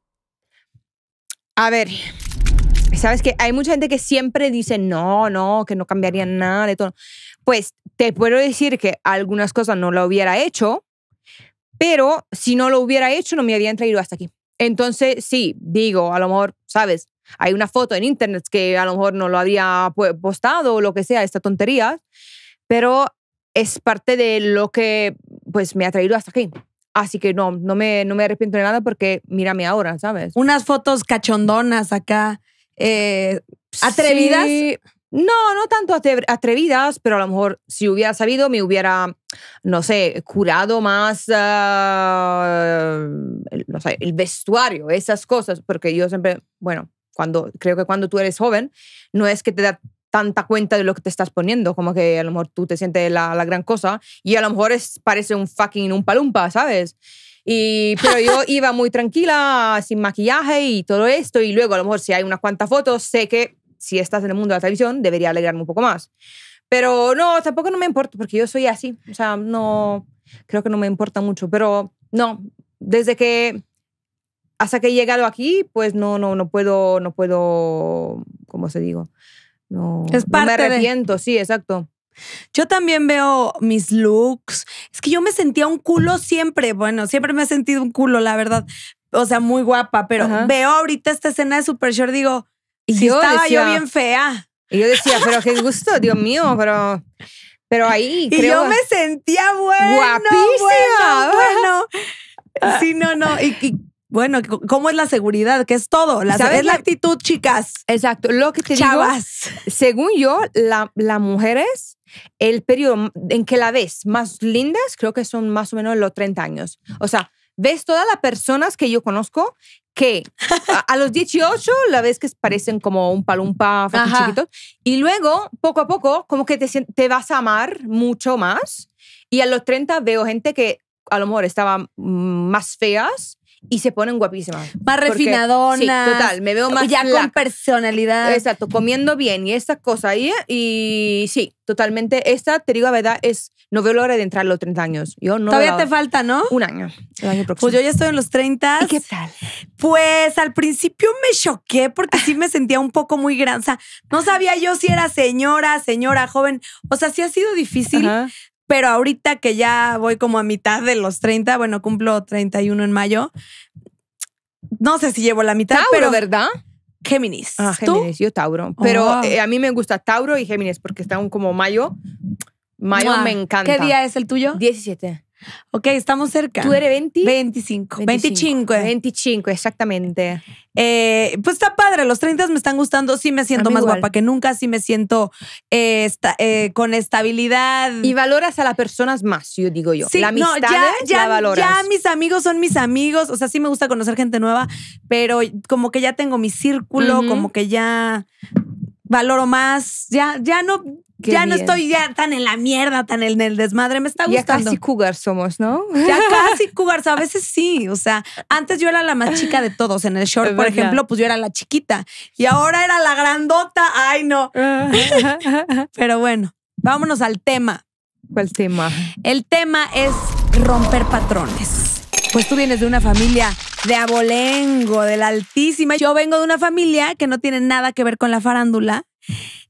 A ver, sabes que hay mucha gente que siempre dice no, no, que no cambiaría nada de todo. Pues te puedo decir que algunas cosas no lo hubiera hecho, pero si no lo hubiera hecho no me habían traído hasta aquí. Entonces, sí, digo, a lo mejor, ¿sabes? Hay una foto en internet que a lo mejor no lo había postado o lo que sea, esta tontería, pero es parte de lo que pues me ha traído hasta aquí. Así que no, no me, no me arrepiento de nada porque mírame ahora, ¿sabes? Unas fotos cachondonas acá, eh, atrevidas. Sí no, no tanto atrevidas, pero a lo mejor si hubiera sabido me hubiera, no sé, curado más, ah, el, el vestuario, esas cosas, porque yo siempre, bueno, cuando creo que cuando tú eres joven, no es que te da tanta cuenta de lo que te estás poniendo, como que a lo mejor tú te sientes la, gran cosa y a lo mejor es, parece un fucking un palumpa, ¿sabes? Y, pero yo iba muy tranquila, sin maquillaje y todo esto, y luego a lo mejor si hay unas cuantas fotos, sé que si estás en el mundo de la televisión, debería alegrarme un poco más. Pero no, tampoco no me importa, porque yo soy así. O sea, no, creo que no me importa mucho. Pero no, desde que, hasta que he llegado aquí, pues no, no, no puedo, no puedo, ¿cómo se digo? No, es parte me arrepiento, sí, exacto. Yo también veo mis looks. Es que yo me sentía un culo siempre. Bueno, siempre me he sentido un culo, la verdad. O sea, muy guapa, pero veo ahorita esta escena de Super Short, digo, y yo estaba yo bien fea. Y yo decía, pero qué gusto, Dios mío, pero... Pero ahí. Y yo me sentía bueno. Guapísima. Bueno, Sí, no, no. Y, bueno, ¿cómo es la seguridad? Que es todo. La, ¿Sabes la actitud, chicas. Exacto. Lo que te Chavas. Según yo, las mujeres, el periodo en que la ves más lindas, creo que son más o menos los 30 años. O sea, ves todas las personas que yo conozco que a, los 18 la ves que parecen como un palumpa chiquitos y luego poco a poco como que te, te vas a amar mucho más y a los 30 veo gente que a lo mejor estaban más feas y se ponen guapísimas. Más refinadonas. Sí, total, me veo más Ya con personalidad. Exacto, comiendo bien y esa cosa ahí. Y sí, totalmente. Esta, te digo la verdad, es, no veo la hora de entrar a los 30 años. Yo no Todavía te falta, ¿no? Un año, el año próximo. Pues yo ya estoy en los 30. ¿Y qué tal? Pues al principio me choqué porque sí me sentía un poco muy gran. no sabía yo si era señora, señora, joven. O sea, sí ha sido difícil. Ajá. Pero ahorita que ya voy como a mitad de los 30, bueno, cumplo 31 en mayo. No sé si llevo la mitad, Tauro, pero ¿verdad? Géminis. Ah, Géminis, yo Tauro. Pero oh. eh, a mí me gusta Tauro y Géminis porque están como mayo. Mayo me encanta. ¿Qué día es el tuyo? 17. Ok, estamos cerca. ¿Tú eres 20? 25. 25. 25, exactamente. Eh, pues está padre, los 30 me están gustando, sí me siento más guapa que nunca, sí me siento eh, eh, con estabilidad. Y valoras a las personas más, yo digo yo. Sí, la amistad ya, la Ya mis amigos son mis amigos, o sea, sí me gusta conocer gente nueva, pero como que ya tengo mi círculo, como que ya valoro más, ya, ya no, ya no estoy ya tan en la mierda, tan en el desmadre, me está gustando. Ya casi cougar somos, ¿no? Ya casi cougar. a veces sí, o sea, antes yo era la más chica de todos, en el short, por ejemplo, pues yo era la chiquita y ahora era la grandota, ay no. Pero bueno, vámonos al tema. ¿Cuál tema? El tema es romper patrones. Pues tú vienes de una familia de abolengo, de la altísima. Yo vengo de una familia que no tiene nada que ver con la farándula.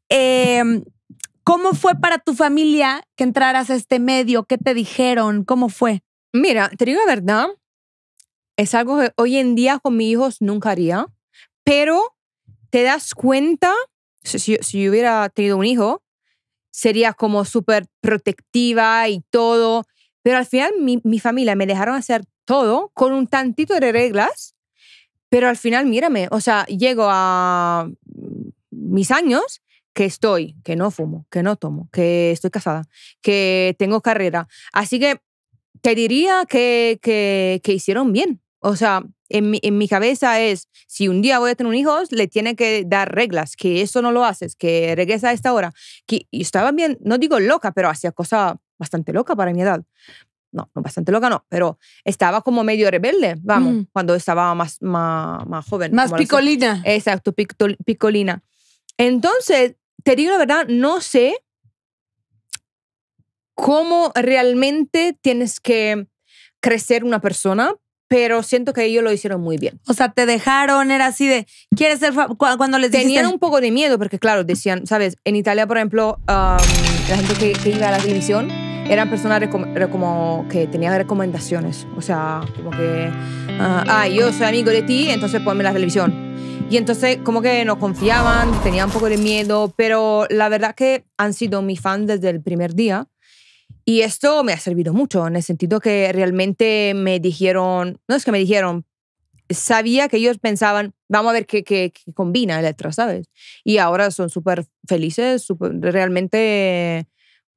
Eh, ¿Cómo fue para tu familia que entraras a este medio? ¿Qué te dijeron? ¿Cómo fue? Mira, te digo la verdad, es algo que hoy en día con mis hijos nunca haría, pero te das cuenta, si, yo hubiera tenido un hijo, sería como súper protectiva y todo, pero al final mi, mi familia me dejaron hacer todo con un tantito de reglas, pero al final mírame, o sea, llego a mis años que estoy, que no fumo, que no tomo, que estoy casada, que tengo carrera. Así que te diría que, que, hicieron bien. O sea, en mi, cabeza es, si un día voy a tener un hijo, le tiene que dar reglas, que eso no lo haces, que regresa a esta hora. Que, y estaba bien, no digo loca, pero hacía cosa bastante loca para mi edad. No, no bastante loca, no, pero estaba como medio rebelde, vamos, cuando estaba más, más, más joven. Más picolina. Exacto, picolina. Entonces, te digo la verdad, no sé cómo realmente tienes que crecer una persona, pero siento que ellos lo hicieron muy bien. O sea, te dejaron, era así de, ¿quieres ser cuando les Tenían un poco de miedo porque, claro, decían, ¿sabes? En Italia, por ejemplo, la gente que, iba a la televisión eran personas como que tenían recomendaciones. O sea, como que, ah, yo soy amigo de ti, entonces ponme la televisión. Y entonces como que no confiaban, tenía un poco de miedo, pero la verdad que han sido mi fan desde el primer día. Y esto me ha servido mucho, en el sentido que realmente me dijeron, no es que me dijeron, sabía que ellos pensaban, vamos a ver qué, qué, qué combina letra, ¿sabes? Y ahora son súper felices, realmente,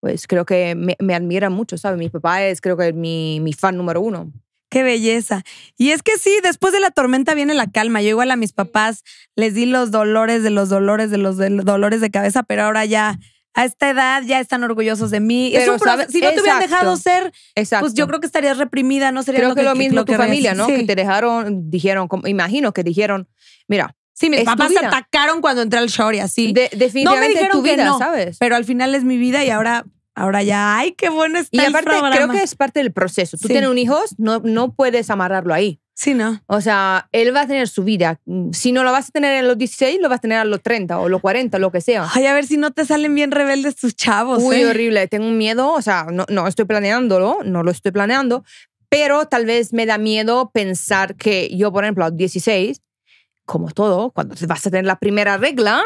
pues creo que me, admiran mucho, ¿sabes? Mi papá es creo que mi, mi fan número uno. Qué belleza. Y es que sí, después de la tormenta viene la calma. Yo igual a mis papás les di los dolores de los dolores de los dolores de cabeza, pero ahora ya a esta edad ya están orgullosos de mí. es Si no te hubieran dejado ser, pues yo creo que estarías reprimida, no sería lo que, que lo mismo tu familia, ¿no? Que te dejaron, dijeron, imagino que dijeron, mira, Sí, mis papás atacaron cuando entré al show y así. definitivamente no me dijeron tu vida, ¿sabes? Pero al final es mi vida y ahora Ahora ya, ay, qué bueno está. Y aparte, creo que es parte del proceso. Tú tienes un hijo, no, no puedes amarrarlo ahí. Sí, no. O sea, él va a tener su vida. Si no lo vas a tener en los 16, lo vas a tener a los 30 o los 40, lo que sea. Ay, a ver si no te salen bien rebeldes tus chavos. muy ¿eh? horrible. Tengo un miedo. O sea, no, no estoy planeándolo, no lo estoy planeando. Pero tal vez me da miedo pensar que yo, por ejemplo, a los 16, como todo, cuando vas a tener la primera regla,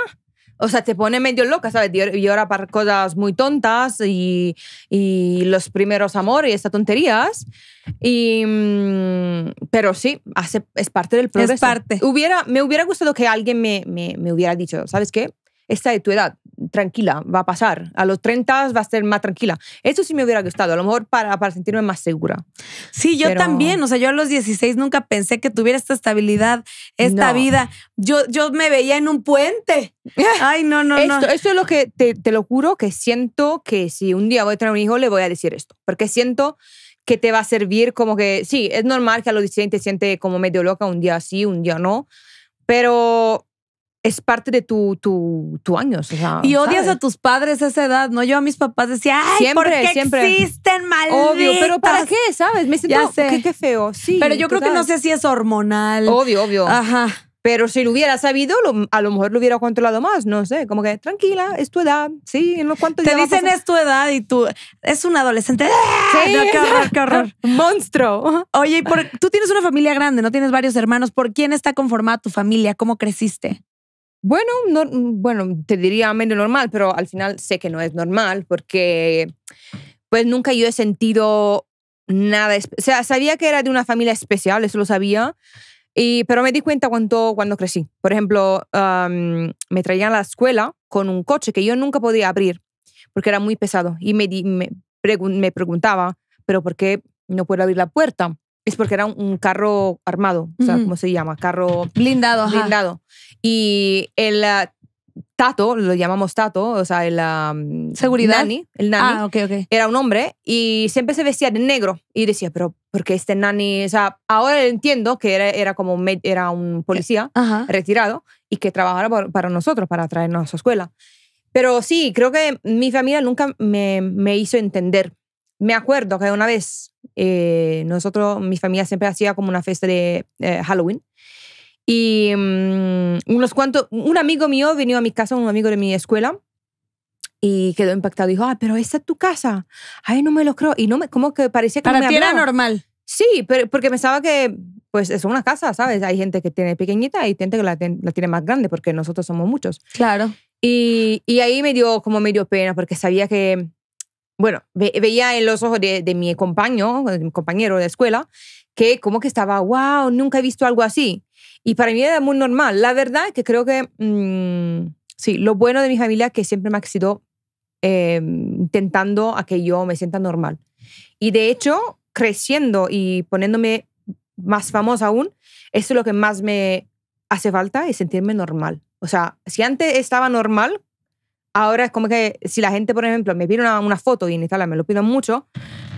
o sea, te pone medio loca, ¿sabes? Llora para cosas muy tontas y, y los primeros amores y estas tonterías. Y, mm, pero sí, hace, es parte del proceso. Es parte. Hubiera, me hubiera gustado que alguien me, me, me hubiera dicho, ¿sabes qué? Esta es tu edad tranquila, va a pasar. A los 30 va a ser más tranquila. Eso sí me hubiera gustado, a lo mejor para, para sentirme más segura. Sí, yo también. O sea, yo a los 16 nunca pensé que tuviera esta estabilidad, esta vida. Yo, yo me veía en un puente. Ay, no, no, no. Esto es lo que te, te lo juro que siento que si un día voy a tener un hijo, le voy a decir esto. Porque siento que te va a servir como que, sí, es normal que a los 16 te sientes como medio loca, un día sí, un día no, pero es parte de tu, tu, tu años. y odias a tus padres a esa edad, ¿no? Yo a mis papás decía, ay, siempre, ¿por qué siempre. existen malditas? Obvio, pero ¿para qué? ¿Sabes? Me siento, Qué, feo, sí. Pero yo creo que no sé si es hormonal. Obvio, obvio. Ajá. Pero si lo hubiera sabido, a lo mejor lo hubiera controlado más, no sé, como que tranquila, es tu edad, sí, en lo cuanto Te dicen es tu edad y tú es un adolescente. Sí, horror, Monstruo. Oye, y por, tú tienes una familia grande, no tienes varios hermanos, ¿por quién está conformada tu familia? ¿Cómo creciste? Bueno, mm, bueno, te diría menos normal, pero al final sé que no es normal porque pues nunca yo he sentido nada. O sea, sabía que era de una familia especial, eso lo sabía, y, pero me di cuenta cuando, cuando crecí. Por ejemplo, me traían a la escuela con un coche que yo nunca podía abrir porque era muy pesado y me, me preguntaba, pero ¿por qué no puedo abrir la puerta? es porque era un, carro armado, o sea, ¿cómo se llama? Carro blindado. Blindado. Y el ah, Tato, lo llamamos Tato, o sea, el... Seguridad. Nani, el nani. Ah, okay, okay. Era un hombre y siempre se vestía de negro. Y decía, pero porque este nani, o sea, ahora entiendo que era, era como un, era un policía eh, retirado y que trabajaba para nosotros, para traernos a su escuela. Pero sí, creo que mi familia nunca me, me hizo entender. Me acuerdo que una vez eh, nosotros, mi familia siempre hacía como una fiesta de eh, Halloween. Y mm, unos cuantos, un amigo mío vino a mi casa, un amigo de mi escuela, y quedó impactado. Dijo, ah, pero esta es tu casa. Ay, no me lo creo. Y no me, como que parecía que Para ti era normal. Sí, pero porque pensaba que, pues, es una casa, ¿sabes? Hay gente que tiene pequeñita y gente que la, tiene más grande, porque nosotros somos muchos. Claro. Y, y, ahí me dio como me pena, porque sabía que bueno, veía en los ojos de, mi compañero, de compañero de escuela, que como que estaba, wow, nunca he visto algo así. Y para mí era muy normal. La verdad es que creo que, mm, sí, lo bueno de mi familia es que siempre me ha sido em, intentando a que yo me sienta normal. Y de hecho, creciendo y poniéndome más famosa aún, eso es lo que más me hace falta, es sentirme normal. O sea, si antes estaba normal ahora es como que si la gente, por ejemplo, me pide una, una foto y en me lo piden mucho,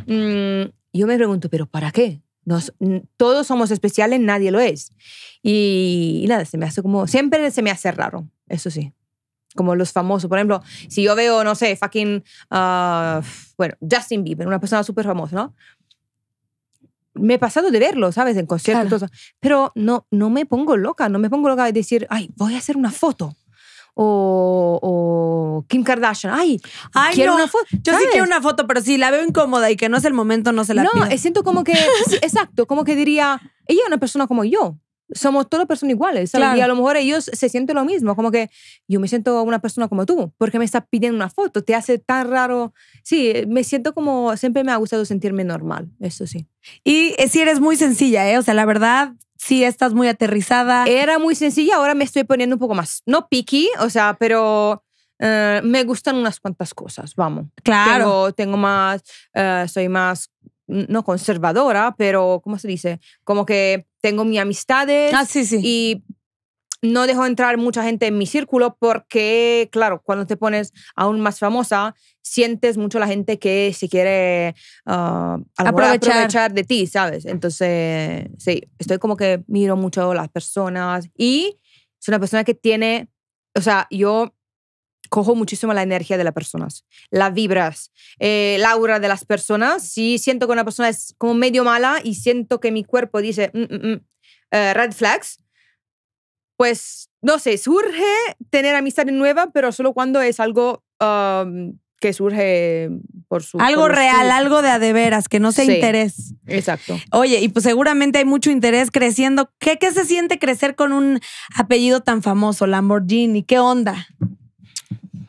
mm, yo me pregunto, ¿pero para qué? Nos, todos somos especiales, nadie lo es. Y, nada, se me hace como, siempre se me hace raro, eso sí. Como los famosos, por ejemplo, si yo veo, no sé, fucking, ah, bueno, Justin Bieber, una persona súper famosa, ¿no? Me he pasado de verlo, ¿sabes? En conciertos, pero no, no me pongo loca, no me pongo loca de decir, ay, voy a hacer una foto o, Kim Kardashian. Ay, Ay quiero una foto. Yo sí quiero una foto, pero si la veo incómoda y que no es el momento, no se la no, No, eh, siento como que, exacto, como que diría, ella es una persona como yo somos todas personas iguales, Y a lo mejor ellos se sienten lo mismo, como que yo me siento una persona como tú, porque me estás pidiendo una foto, te hace tan raro. Sí, me siento como, siempre me ha gustado sentirme normal, eso sí. Y eh, si eres muy sencilla, ¿eh? O sea, la verdad, sí estás muy aterrizada. Era muy sencilla, ahora me estoy poniendo un poco más. No picky, o sea, pero eh, me gustan unas cuantas cosas, vamos. Claro. Tengo, más, eh, soy más, no conservadora, pero, ¿cómo se dice? Como que tengo mis amistades. Ah, sí, sí. Y no dejo entrar mucha gente en mi círculo porque, claro, cuando te pones aún más famosa, sientes mucho la gente que se quiere ah, aprovechar. de ti, ¿sabes? Entonces, sí, estoy como que miro mucho las personas y es una persona que tiene, o sea, yo cojo muchísimo la energía de las personas, las vibras, eh, la aura de las personas. Si siento que una persona es como medio mala y siento que mi cuerpo dice mm, mm, mm, eh, red flags, pues, no sé, surge tener amistad nueva, pero solo cuando es algo que surge por su... Algo real, algo de veras, que no sea interés. Exacto. Oye, y pues seguramente hay mucho interés creciendo. ¿Qué, ¿Qué se siente crecer con un apellido tan famoso, Lamborghini? ¿Qué onda?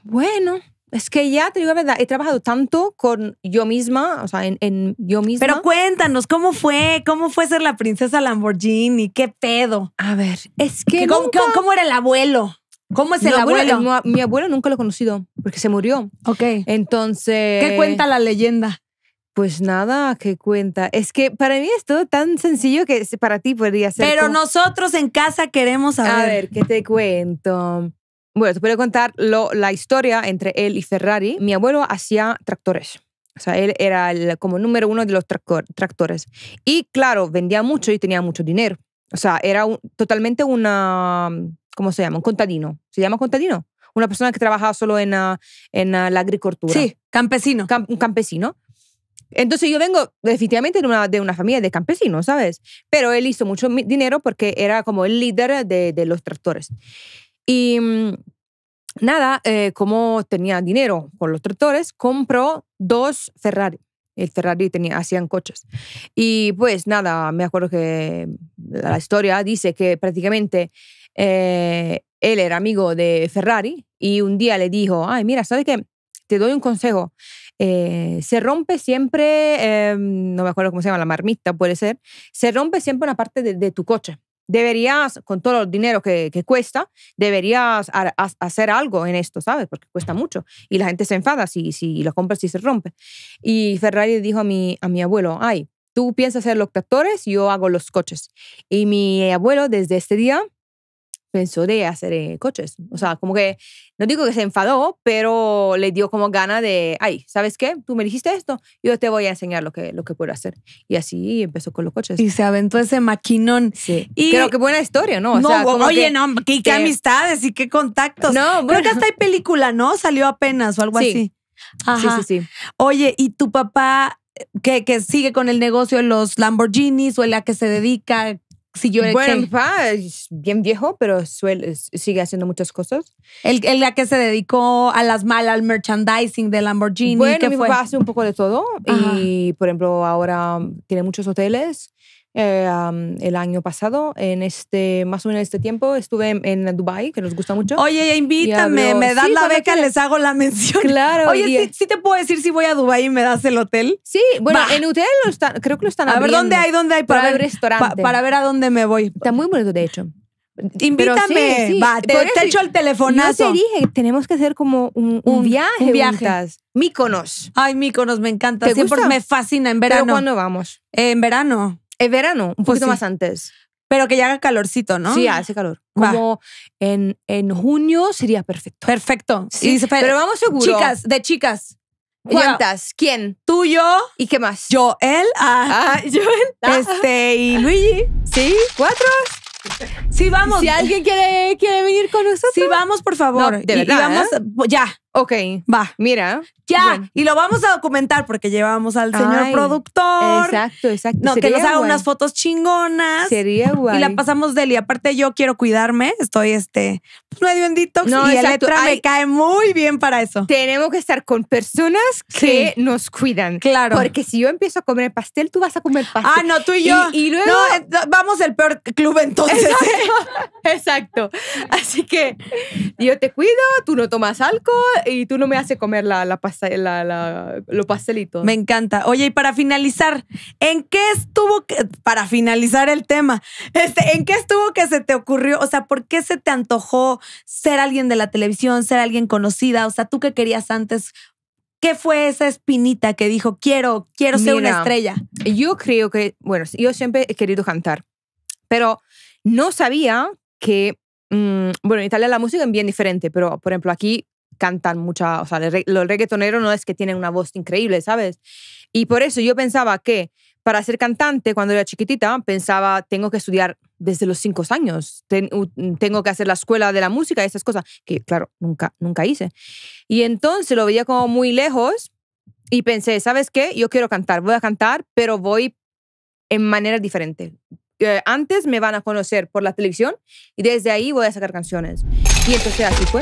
Bueno, es que ya te digo la verdad, he trabajado tanto con yo misma, o sea, en, yo misma. Pero cuéntanos, ¿cómo fue? ¿Cómo fue ser la princesa Lamborghini? ¿Qué pedo? A ver, es que. ¿Cómo, era el abuelo? ¿Cómo es el abuelo? Mi, abuelo nunca lo he conocido porque se murió. Ok. Entonces. ¿Qué cuenta la leyenda? Pues nada, ¿qué cuenta? Es que para mí es todo tan sencillo que para ti podría ser. Pero nosotros en casa queremos saber. A ver, ¿qué te cuento? Bueno, te puedo contar la historia entre él y Ferrari. Mi abuelo hacía tractores. O sea, él era el, como número uno de los tractores. Y claro, vendía mucho y tenía mucho dinero. O sea, era totalmente una, ¿cómo se llama? Un contadino. ¿Se llama contadino? Una persona que trabajaba solo en, ah, en ah, la agricultura. Sí, campesino. un campesino. Entonces yo vengo definitivamente de una, de una familia de campesinos, ¿sabes? Pero él hizo mucho dinero porque era como el líder de, de los tractores. Y mm, nada, eh, como tenía dinero con los tractores, compró dos Ferrari. El Ferrari tenía, hacían coches. Y pues nada, me acuerdo que la historia dice que prácticamente eh, él era amigo de Ferrari y un día le dijo, ay, mira, ¿sabes qué? Te doy un consejo. Eh, se rompe siempre, em, no me acuerdo cómo se llama, la marmita puede ser, se rompe siempre una parte de tu coche deberías, con todo el dinero que, cuesta, deberías hacer algo en esto, ¿sabes? Porque cuesta mucho. Y la gente se enfada si, si lo compras y se rompe. Y Ferrari dijo a mi, a mi abuelo, ay, tú piensas hacer los tractores, yo hago los coches. Y mi abuelo desde este día pensó de hacer eh, coches. O sea, como que, no digo que se enfadó, pero le dio como gana de, ay, ¿sabes qué? Tú me dijiste esto, yo te voy a enseñar lo que, lo que puedo hacer. Y así empezó con los coches. Y se aventó ese maquinón. Sí. Y, Creo que buena historia, ¿no? O sea, oye, no, qué, amistades y qué contactos. No, bueno. Creo que hasta hay película, ¿no? Salió apenas o algo así. Sí, sí, sí. Oye, ¿y tu papá eh, que, sigue con el negocio de los Lamborghinis o el a que se dedica? si yo bueno, mi es bien viejo, pero suele, sigue haciendo muchas cosas. El, el que se dedicó a las malas, al merchandising de Lamborghini. Bueno, mi papá hace un poco de todo y, por ejemplo, ahora um, tiene muchos hoteles eh, el año pasado, en este, más o menos en este tiempo, estuve en, Dubai que nos gusta mucho. Oye, invítame, me das la beca, les hago la mención. Claro. Oye, si te puedo decir si voy a Dubai y me das el hotel? Sí, bueno, en hotel creo que lo están abriendo. A ver, ¿dónde hay? ¿Dónde hay? Para, ver, para ver a dónde me voy. Está muy bonito, de hecho. Invítame, va, te, te echo el telefonazo. Yo te dije, tenemos que hacer como un, viaje. Un viaje. Míconos. Ay, Míconos, me encanta. Siempre me fascina en verano. ¿Pero cuándo vamos? en verano. Es eh, verano, un pues poquito más antes. Pero que ya haga calorcito, ¿no? Sí, hace calor. Como en, en, junio sería perfecto. Perfecto. Sí, pero vamos seguro. Chicas, de chicas. ¿Cuántas? ¿Quién? Tú, yo. ¿Y qué más? Yo, él. ah, yo, él. Este, y Luigi. ¿Sí? ¿Cuatro? Sí, vamos. Si alguien quiere, quiere venir con nosotros. Sí, vamos, por favor. de verdad, vamos, ¿eh? ya. Ok. Va. Mira. Ya. Y lo vamos a documentar porque llevamos al señor productor. Exacto, exacto. No, que nos haga unas fotos chingonas. Sería guay. Y la pasamos de él. Y aparte, yo quiero cuidarme. Estoy este pues, medio en No, y la letra me cae muy bien para eso. Tenemos que estar con personas que nos cuidan. Claro. Porque si yo empiezo a comer pastel, tú vas a comer pastel. Ah, no, tú y yo. Y, luego. vamos al peor club entonces. Exacto. exacto. Así que yo te cuido, tú no tomas alcohol y tú no me haces comer la, la, la, los pastelitos. Me encanta. Oye, y para finalizar, ¿en qué estuvo para finalizar el tema, este, ¿en qué estuvo que se te ocurrió? O sea, ¿por qué se te antojó ser alguien de la televisión, ser alguien conocida? O sea, ¿tú qué querías antes? ¿Qué fue esa espinita que dijo, quiero, quiero ser una estrella? Yo creo que, bueno, yo siempre he querido cantar, pero no sabía que, mm, bueno, en Italia la música es bien diferente, pero por ejemplo aquí cantan mucha, o sea, los reggaetoneros no es que tienen una voz increíble, ¿sabes? Y por eso yo pensaba que para ser cantante, cuando era chiquitita, pensaba, tengo que estudiar desde los cinco años, tengo que hacer la escuela de la música y esas cosas, que claro, nunca, nunca hice. Y entonces lo veía como muy lejos y pensé, ¿sabes qué? Yo quiero cantar, voy a cantar, pero voy en manera diferente. Eh, antes me van a conocer por la televisión y desde ahí voy a sacar canciones. Y entonces así fue.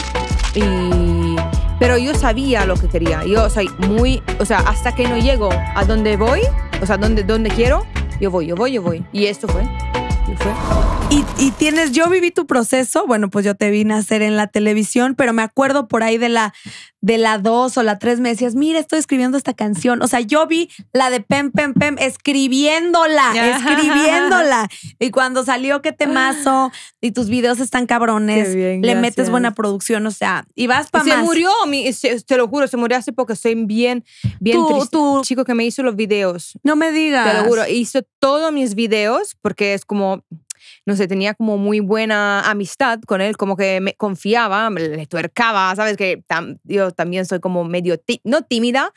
pero yo sabía lo que quería. Yo soy muy, o sea, hasta que no llego a donde voy, o sea, donde, donde quiero, yo voy, yo voy, yo voy. Y esto fue y, tienes, yo viví tu proceso, bueno, pues yo te vine a hacer en la televisión, pero me acuerdo por ahí de la de la dos o la tres me decías, mira, estoy escribiendo esta canción. O sea, yo vi la de Pem Pem Pem escribiéndola, escribiéndola. Y cuando salió qué temazo y tus videos están cabrones, le metes buena producción, o sea, y vas para más. Se murió, te lo juro, se murió hace porque estoy bien, bien tú, chico que me hizo los videos. No me digas. Te lo juro, hizo todos mis videos porque es como no sé, tenía como muy buena amistad con él, como que me confiaba, me le tuercaba, ¿sabes? Que yo también soy como medio, no tímida,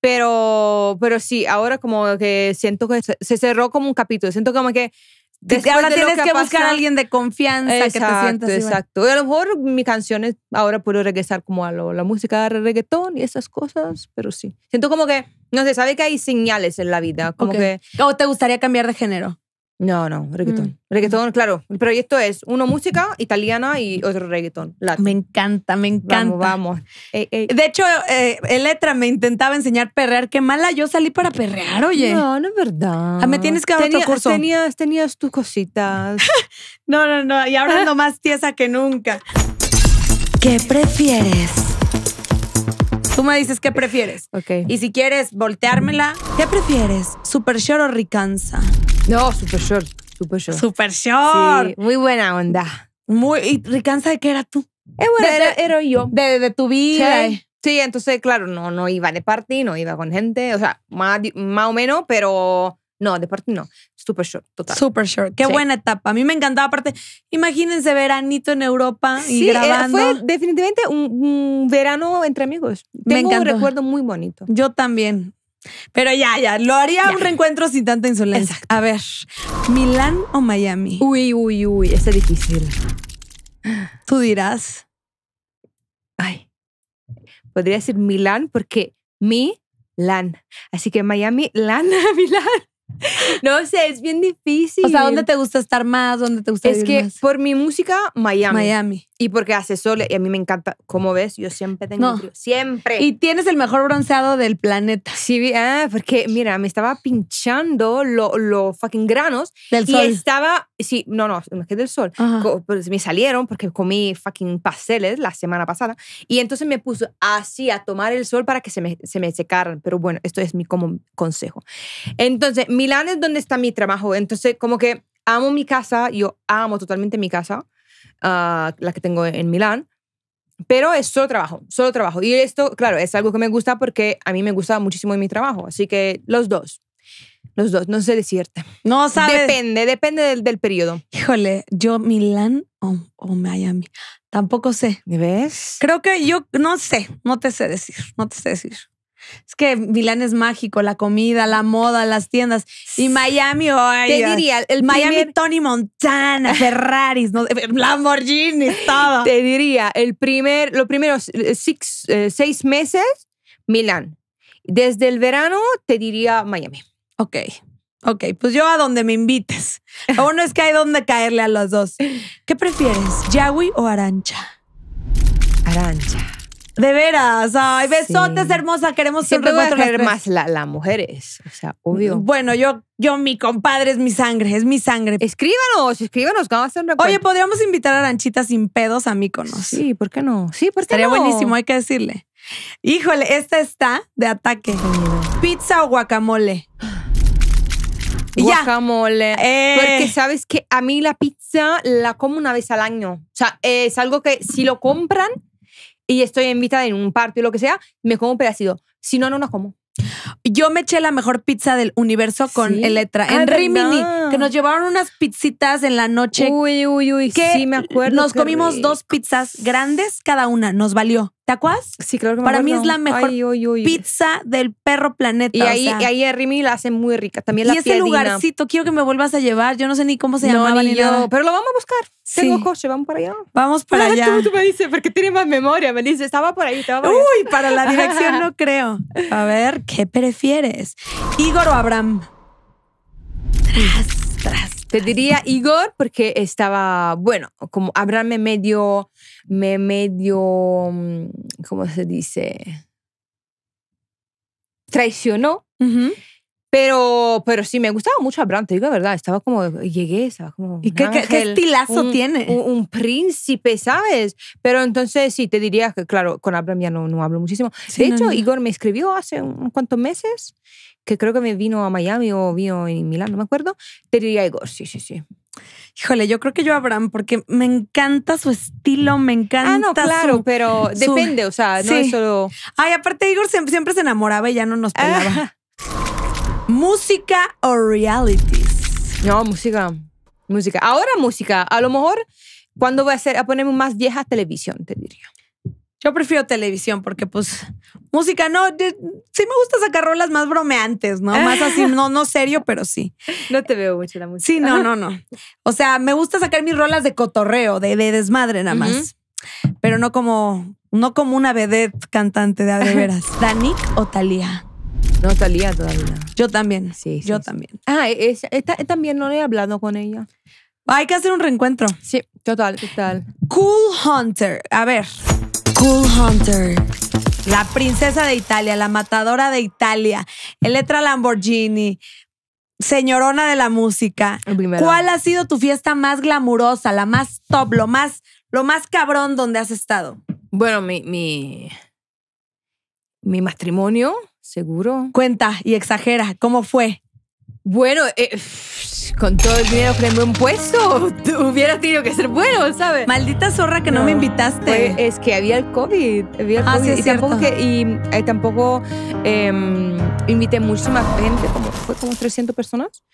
pero, pero sí, ahora como que siento que se, cerró como un capítulo, siento como que... Después ahora tienes que, buscar a alguien de confianza exacto, Exacto. a lo mejor mis canciones ahora puedo regresar como a la música de reggaetón y esas cosas, pero sí. Siento como que, no sé, sabe que hay señales en la vida. Como que. O te gustaría cambiar de género. No, no, reggaetón. Reggaeton, mm. Reggaetón, claro. El proyecto es uno música italiana y otro reggaetón. Me encanta, me encanta. Vamos, eh, eh, De hecho, eh, letra me intentaba enseñar perrear. Qué mala, yo salí para perrear, oye. No, no es verdad. Ah, me tienes que dar otro curso. Tenías, tenías tus cositas. no, no, no. Y ahora No más tiesa que nunca. ¿Qué prefieres? Tú me dices qué prefieres. Ok. Y si quieres volteármela, ¿qué prefieres? ¿Super short o ricanza? No, super short. Super short. Super short. Sí, muy buena onda. Muy, y Ricanza de que era tú. Eh, era, era, yo. De, de tu vida. Sí. entonces, claro, no, no iba de party, no iba con gente, o sea, más, más o menos, pero no, de party no. Super short, total. Super short. Qué buena etapa. A mí me encantaba. Aparte, imagínense veranito en Europa y eh, grabando. Fue definitivamente un, verano entre amigos. me encantó. un recuerdo muy bonito. Yo también. Pero ya, ya, lo haría un reencuentro sin tanta insolencia. A ver, ¿Milán o Miami? Uy, uy, uy, es difícil. Tú dirás. Ay, podría decir Milán porque mi lan. Así que Miami, lan, Milán. No sé, es bien difícil. O sea, ¿dónde te gusta estar más? ¿Dónde te gusta más? Es que por mi música, Miami. Miami. Y porque hace sol y a mí me encanta. Como ves, yo siempre tengo Siempre. Y tienes el mejor bronceado del planeta, Sí, ah, porque mira, me estaba pinchando los fucking granos del y estaba, sí, no, no, no es que del sol, pues, me salieron porque comí fucking pasteles la semana pasada y entonces me puso así a tomar el sol para que se me, se me secaran, pero bueno, esto es mi como consejo. Entonces, Milán es donde está mi trabajo, entonces como que amo mi casa, yo amo totalmente mi casa, ah, la que tengo en Milán, pero es solo trabajo, solo trabajo. Y esto, claro, es algo que me gusta porque a mí me gusta muchísimo mi trabajo, así que los dos. Los dos, no sé decirte. No sabes. Depende, depende del, del periodo. Híjole, yo Milán o, o Miami. Tampoco sé. ves? Creo que yo no sé, no te sé decir, no te sé decir. Es que Milán es mágico, la comida, la moda, las tiendas. Y Miami, te diría, el Miami Tony Montana, Ferraris, no, Lamborghini, todo. Te diría, el primer, los primeros eh, eh, seis meses, Milán. Desde el verano, te diría Miami. Ok. Ok, pues yo a donde me invites. o no es que hay donde caerle a los dos. ¿Qué prefieres, Yawi o Arancha? Arancha. De veras, ay, besotes hermosa, queremos siempre voy a más la, mujeres mujer o sea, obvio. Bueno, yo, yo, mi compadre es mi sangre, es mi sangre. Escríbanos, escríbanos, vamos a hacer Oye, podríamos invitar a Aranchita sin pedos a Míconos. Sí, ¿por qué no? Sí, porque. Estaría buenísimo, hay que decirle. Híjole, esta está de ataque. Pizza o guacamole. Guacamole. Eh. Porque sabes que a mí la pizza la como una vez al año. O sea, es algo que si lo compran, y estoy invitada en un party o lo que sea, me como un pedacito. Si no, no nos como. Yo me eché la mejor pizza del universo con letra ah, en Rimini, que nos llevaron unas pizzitas en la noche. Uy, uy, uy, sí me acuerdo. Nos comimos dos pizzas grandes cada una, nos valió. ¿Te Sí, creo que me Para mí es la mejor pizza del perro planeta. Y ahí, o ahí Rimi la hace muy rica. También la Y ese lugarcito, quiero que me vuelvas a llevar. Yo no sé ni cómo se llama llamaba ni, Pero lo vamos a buscar. Tengo coche, vamos para allá. Vamos para allá. Tú, tú, me dices, porque tiene más memoria. Me dice, estaba por ahí, por Uy, para la dirección no creo. A ver, ¿qué prefieres? Igor o Abraham te diría Igor porque estaba, bueno, como hablarme medio, me medio, mm, ¿cómo se dice? Traicionó. Pero, pero sí, me gustaba mucho Abraham, te digo la verdad. Estaba como, llegué, estaba como. ¿Y qué, qué estilazo tiene? Un, príncipe, ¿sabes? Pero entonces sí, te diría que, claro, con Abraham ya no, no hablo muchísimo. de hecho, Igor me escribió hace un cuantos meses, que creo que me vino a Miami o vino en Milán, no me acuerdo. Te diría Igor, sí, sí, sí. Híjole, yo creo que yo Abraham, porque me encanta su estilo, me encanta. Ah, no, claro, pero depende, o sea, no sí. es solo. Ay, aparte, Igor siempre, se enamoraba y ya no nos ah, pelaba. ¿Música o realities? No, música. Música. Ahora música. A lo mejor, cuando voy a, hacer, a ponerme más vieja televisión, te diría. Yo prefiero televisión porque, pues, música no. sí me gusta sacar rolas más bromeantes, ¿no? Más así, no, no serio, pero sí. No te veo mucho la música. Sí, no, no, no. O sea, me gusta sacar mis rolas de cotorreo, de, de desmadre nada más. Pero no como, no como una vedette cantante de a de o Talía? No salía todavía. Yo también. Sí, sí Yo también. Ah, e, eh, también no le he hablado con ella. Ah, hay que hacer un reencuentro. Sí, total, total. Cool Hunter. A ver. Cool Hunter. La princesa de Italia, la matadora de Italia, letra Lamborghini, señorona de la música. ¿Cuál ha sido tu fiesta más glamurosa, la más top, lo más, lo más cabrón donde has estado? Bueno, mi, mi, mi matrimonio Seguro. Cuenta y exagera, ¿cómo fue? Bueno, eh, con todo el dinero que me puesto, hubiera tenido que ser bueno, ¿sabes? Maldita zorra que no, me invitaste. Pues, es que había el COVID. ah, Sí, y, Tampoco y, eh, tampoco em, invité muchísima gente, como fue como 300 personas.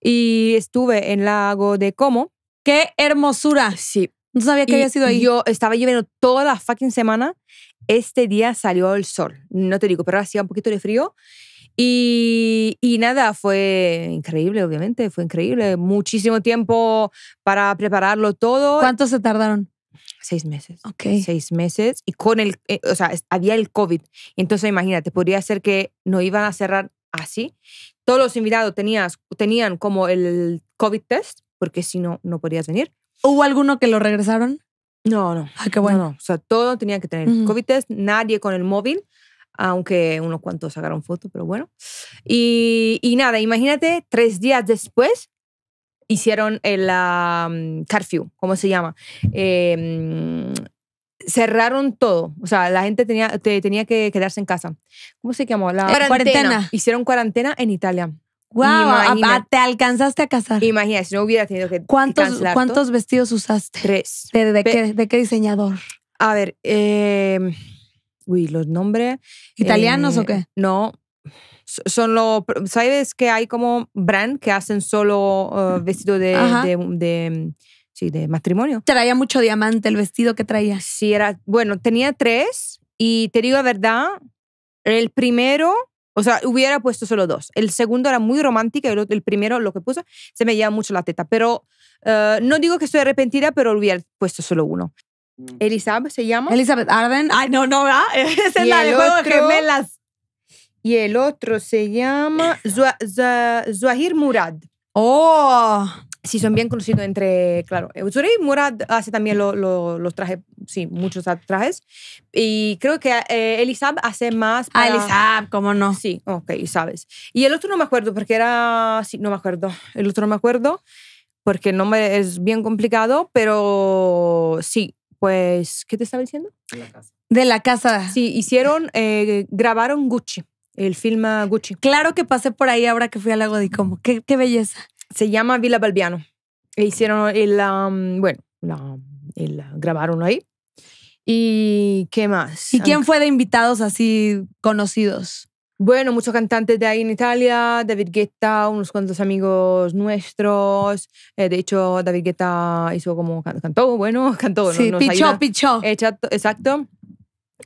Y estuve en Lago de Como. ¡Qué hermosura! Sí. No sabía que había sido ahí. Yo estaba lloviendo toda la fucking semana este día salió el sol, no te digo, pero hacía un poquito de frío. Y, nada, fue increíble, obviamente, fue increíble. Muchísimo tiempo para prepararlo todo. ¿Cuánto se tardaron? Seis meses. Ok. Seis meses. Y con el, eh, o sea, había el COVID. Entonces, imagínate, podría ser que no iban a cerrar así. Todos los invitados tenías, tenían como el COVID test, porque si no, no podías venir. ¿Hubo alguno que lo regresaron? No, no. Ay, ah, qué bueno. O sea, todo tenía que tener COVID test, nadie con el móvil, aunque unos cuantos sacaron fotos, pero bueno. Y, nada, imagínate, tres días después hicieron el um, ¿cómo se llama? Em, cerraron todo. O sea, la gente tenía, tenía que quedarse en casa. ¿Cómo se llamó? La cuarentena. Hicieron cuarentena en Italia. Wow, te alcanzaste a casar. Imagina, si no hubiera tenido que ¿Cuántos, cancelar cuántos vestidos usaste? Tres. ¿De, qué, de qué diseñador? A ver, eh, uy, los nombres. ¿Italianos eh, o qué? No. Son los. ¿Sabes que hay como brand que hacen solo eh, mm, vestido de, de, Sí, de matrimonio? Traía mucho diamante el vestido que traía? Sí, era. Bueno, tenía tres y te digo la verdad, el primero o sea, hubiera puesto solo dos. El segundo era muy romántico, y el primero lo que puso se me lleva mucho la teta, pero eh, no digo que estoy arrepentida, pero hubiera puesto solo uno. Mm. Elizabeth se llama. Elizabeth Arden. Ay, no, no, es la de Juego Gemelas. Y el otro se llama Zahir Murad. Oh, Sí, son bien conocidos entre, claro, Eusuri Murad hace también los trajes, sí, muchos trajes. Y creo que eh, Elisab hace más ah, para... Ah, Elisab, ¿cómo no? Sí, ok, sabes. Y el otro no me acuerdo porque era... Sí, no me acuerdo. El otro no me acuerdo porque no me, es bien complicado, pero sí, pues, ¿qué te estaba diciendo? De la casa. De la casa. Sí, hicieron, eh, grabaron Gucci, el film Gucci. Claro que pasé por ahí ahora que fui al lago de Como. Qué, qué belleza se llama Villa Balbiano. E hicieron el, bueno, la, el, grabaron ahí. ¿Y qué más? ¿Y quién fue de invitados así conocidos? Bueno, muchos cantantes de ahí en Italia, David Guetta, unos cuantos amigos nuestros. Eh, de hecho, David Guetta hizo como cantó, bueno, cantó. Sí, pichó, pichó. Exacto, exacto.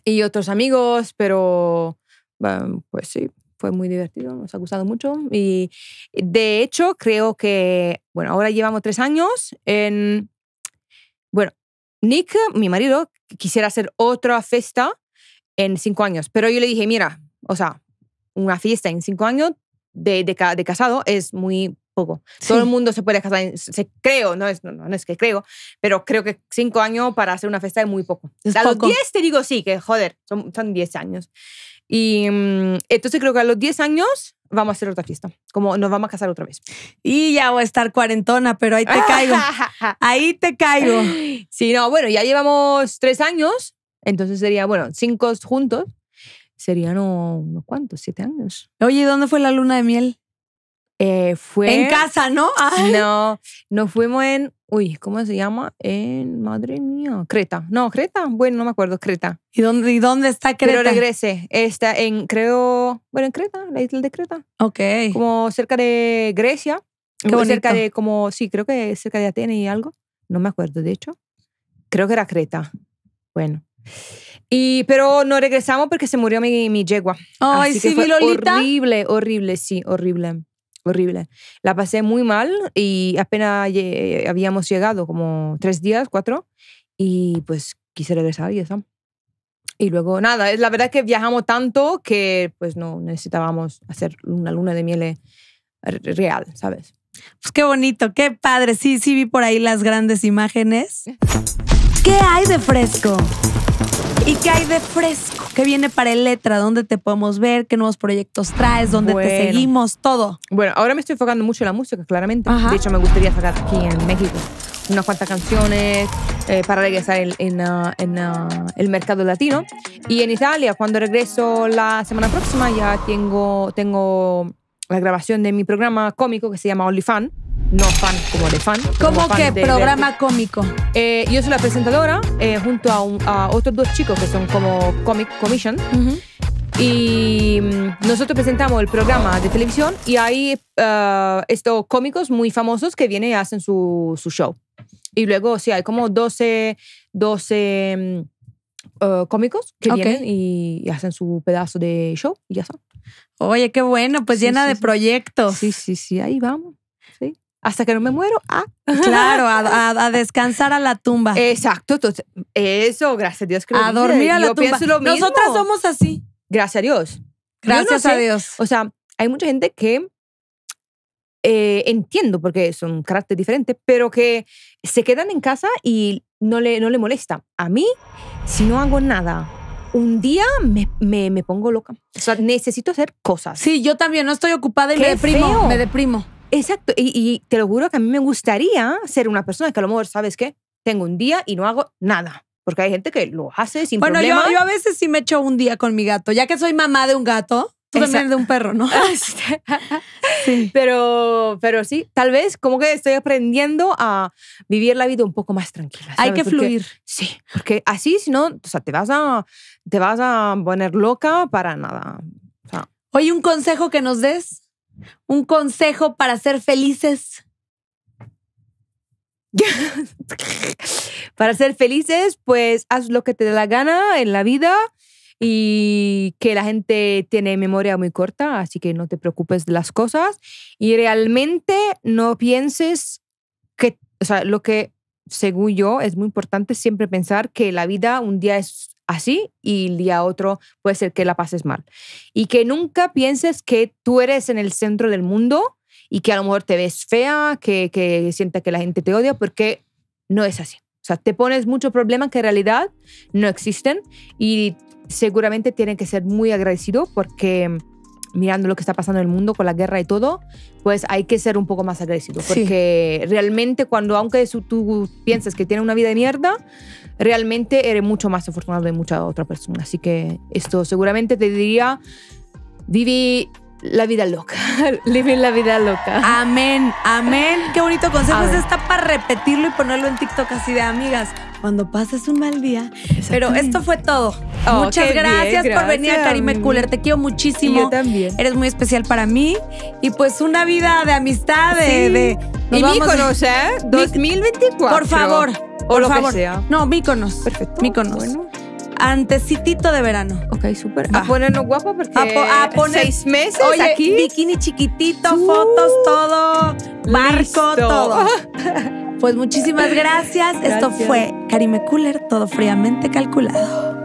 Y otros amigos, pero bueno, pues sí, fue muy divertido, nos ha gustado mucho. Y eh, de hecho, creo que, bueno, ahora llevamos tres años. En, bueno, Nick, mi marido, quisiera hacer otra fiesta en cinco años, pero yo le dije, mira, o sea, una fiesta en cinco años de, de, casado es muy poco. Todo el mundo se puede casar, se, creo, no es, no, es que creo, pero creo que cinco años para hacer una fiesta es muy poco. a los diez te digo sí, que joder, son, son diez años. Y mm, entonces creo que a los 10 años vamos a hacer otra fiesta, como nos vamos a casar otra vez. Y ya voy a estar cuarentona, pero ahí te caigo. ahí te caigo. Sí, no, bueno, ya llevamos tres años, entonces sería, bueno, cinco juntos, serían unos cuantos, siete años. Oye, dónde fue la luna de miel? Eh, fue... En casa, ¿no? No, nos fuimos en... Uy, ¿cómo se llama? En... Madre mía. Creta. No, Creta. Bueno, no me acuerdo. Creta. ¿Y dónde, y dónde está Creta? Pero regresé. Está en, creo... Bueno, en Creta, la isla de Creta. Ok. Como cerca de Grecia. como Cerca de como... Sí, creo que cerca de Atene y algo. No me acuerdo, de hecho. Creo que era Creta. Bueno. Y, pero no regresamos porque se murió mi, yegua. Ay, sí, Lolita. Horrible, horrible, sí, horrible horrible. La pasé muy mal y apenas habíamos llegado como tres días, cuatro, y pues quise regresar y eso. Y luego, nada, es la verdad que viajamos tanto que pues no necesitábamos hacer una luna de miel eh, real, ¿sabes? Pues qué bonito, qué padre. Sí, sí vi por ahí las grandes imágenes. ¿Qué hay de fresco? ¿Y qué hay de fresco? ¿Qué viene para el letra? ¿Dónde te podemos ver? ¿Qué nuevos proyectos traes? ¿Dónde te seguimos? Todo. Bueno, ahora me estoy enfocando mucho en la música, claramente. De hecho, me gustaría sacar aquí en México unas cuantas canciones eh, para regresar en, ah, ah, el mercado latino. Y en Italia, cuando regreso la semana próxima, ya tengo, tengo la grabación de mi programa cómico que se llama OnlyFan no fan como de fan. ¿Cómo que programa cómico? Eh, yo soy la presentadora eh, junto a, otros dos chicos que son como Comic Commission. Y mm, nosotros presentamos el programa de televisión y hay eh, estos cómicos muy famosos que vienen y hacen su, show. Y luego, sí, hay como 12, 12 mm, cómicos que vienen y, hacen su pedazo de show y ya está. Oye, qué bueno, pues llena de proyectos. Sí, sí, sí, ahí vamos hasta que no me mm. muero, ah. Claro, a, descansar a la tumba. Exacto, entonces, eso, gracias a Dios A dormir a la tumba. Lo Nosotras somos así. Gracias a Dios. Gracias a Dios. O sea, hay mucha gente que eh, entiendo porque son carácter diferente, pero que se quedan en casa y no le, no le molesta. A mí, si no hago nada, un día me, me, pongo loca. O sea, necesito hacer cosas. Sí, yo también no estoy ocupada y me deprimo. Me deprimo. Exacto, y, te lo juro que a mí me gustaría ser una persona que a lo mejor, ¿sabes qué? Tengo un día y no hago nada. Porque hay gente que lo hace sin problema. Bueno, yo, a veces sí me echo un día con mi gato. Ya que soy mamá de un gato, tú también de un perro, ¿no? Pero, pero sí, tal vez como que estoy aprendiendo a vivir la vida un poco más tranquila. Hay que fluir. Sí, porque así, si no, o sea, te vas a, te vas a poner loca para nada. Oye, un consejo que nos des un consejo para ser felices. para ser felices, pues haz lo que te dé la gana en la vida y que la gente tiene memoria muy corta, así que no te preocupes de las cosas y realmente no pienses que, o sea, lo que según yo es muy importante siempre pensar que la vida un día es así y el día otro puede ser que la pases mal. Y que nunca pienses que tú eres en el centro del mundo y que a lo mejor te ves fea, que, que que la gente te odia, porque no es así. O sea, te pones muchos problemas que en realidad no existen y seguramente tienen que ser muy agradecidos porque mm, mirando lo que está pasando en el mundo con la guerra y todo, pues hay que ser un poco más agradecido. Porque realmente cuando, aunque tú piensas que tiene una vida de mierda, realmente eres mucho más afortunado de mucha otra persona. Así que esto seguramente te diría, Viví la vida loca, vive la vida loca. Amén, amén. Qué bonito consejo. Es Está para repetirlo y ponerlo en TikTok así de amigas. Cuando pases un mal día. Pero esto fue todo. Muchas gracias, por venir a Karime Cooler. Te quiero muchísimo. yo también. Eres muy especial para mí. Y pues una vida de amistad, de. vamos, 2024. Por favor o lo que sea. No, Míconos. Perfecto. Míconos. Bueno. Antecitito de verano. Ok, súper. A ponernos guapo, porque a, seis meses aquí. bikini chiquitito, fotos, todo, Marco, todo. Pues muchísimas gracias. gracias. Esto fue Karime Cooler, todo fríamente calculado.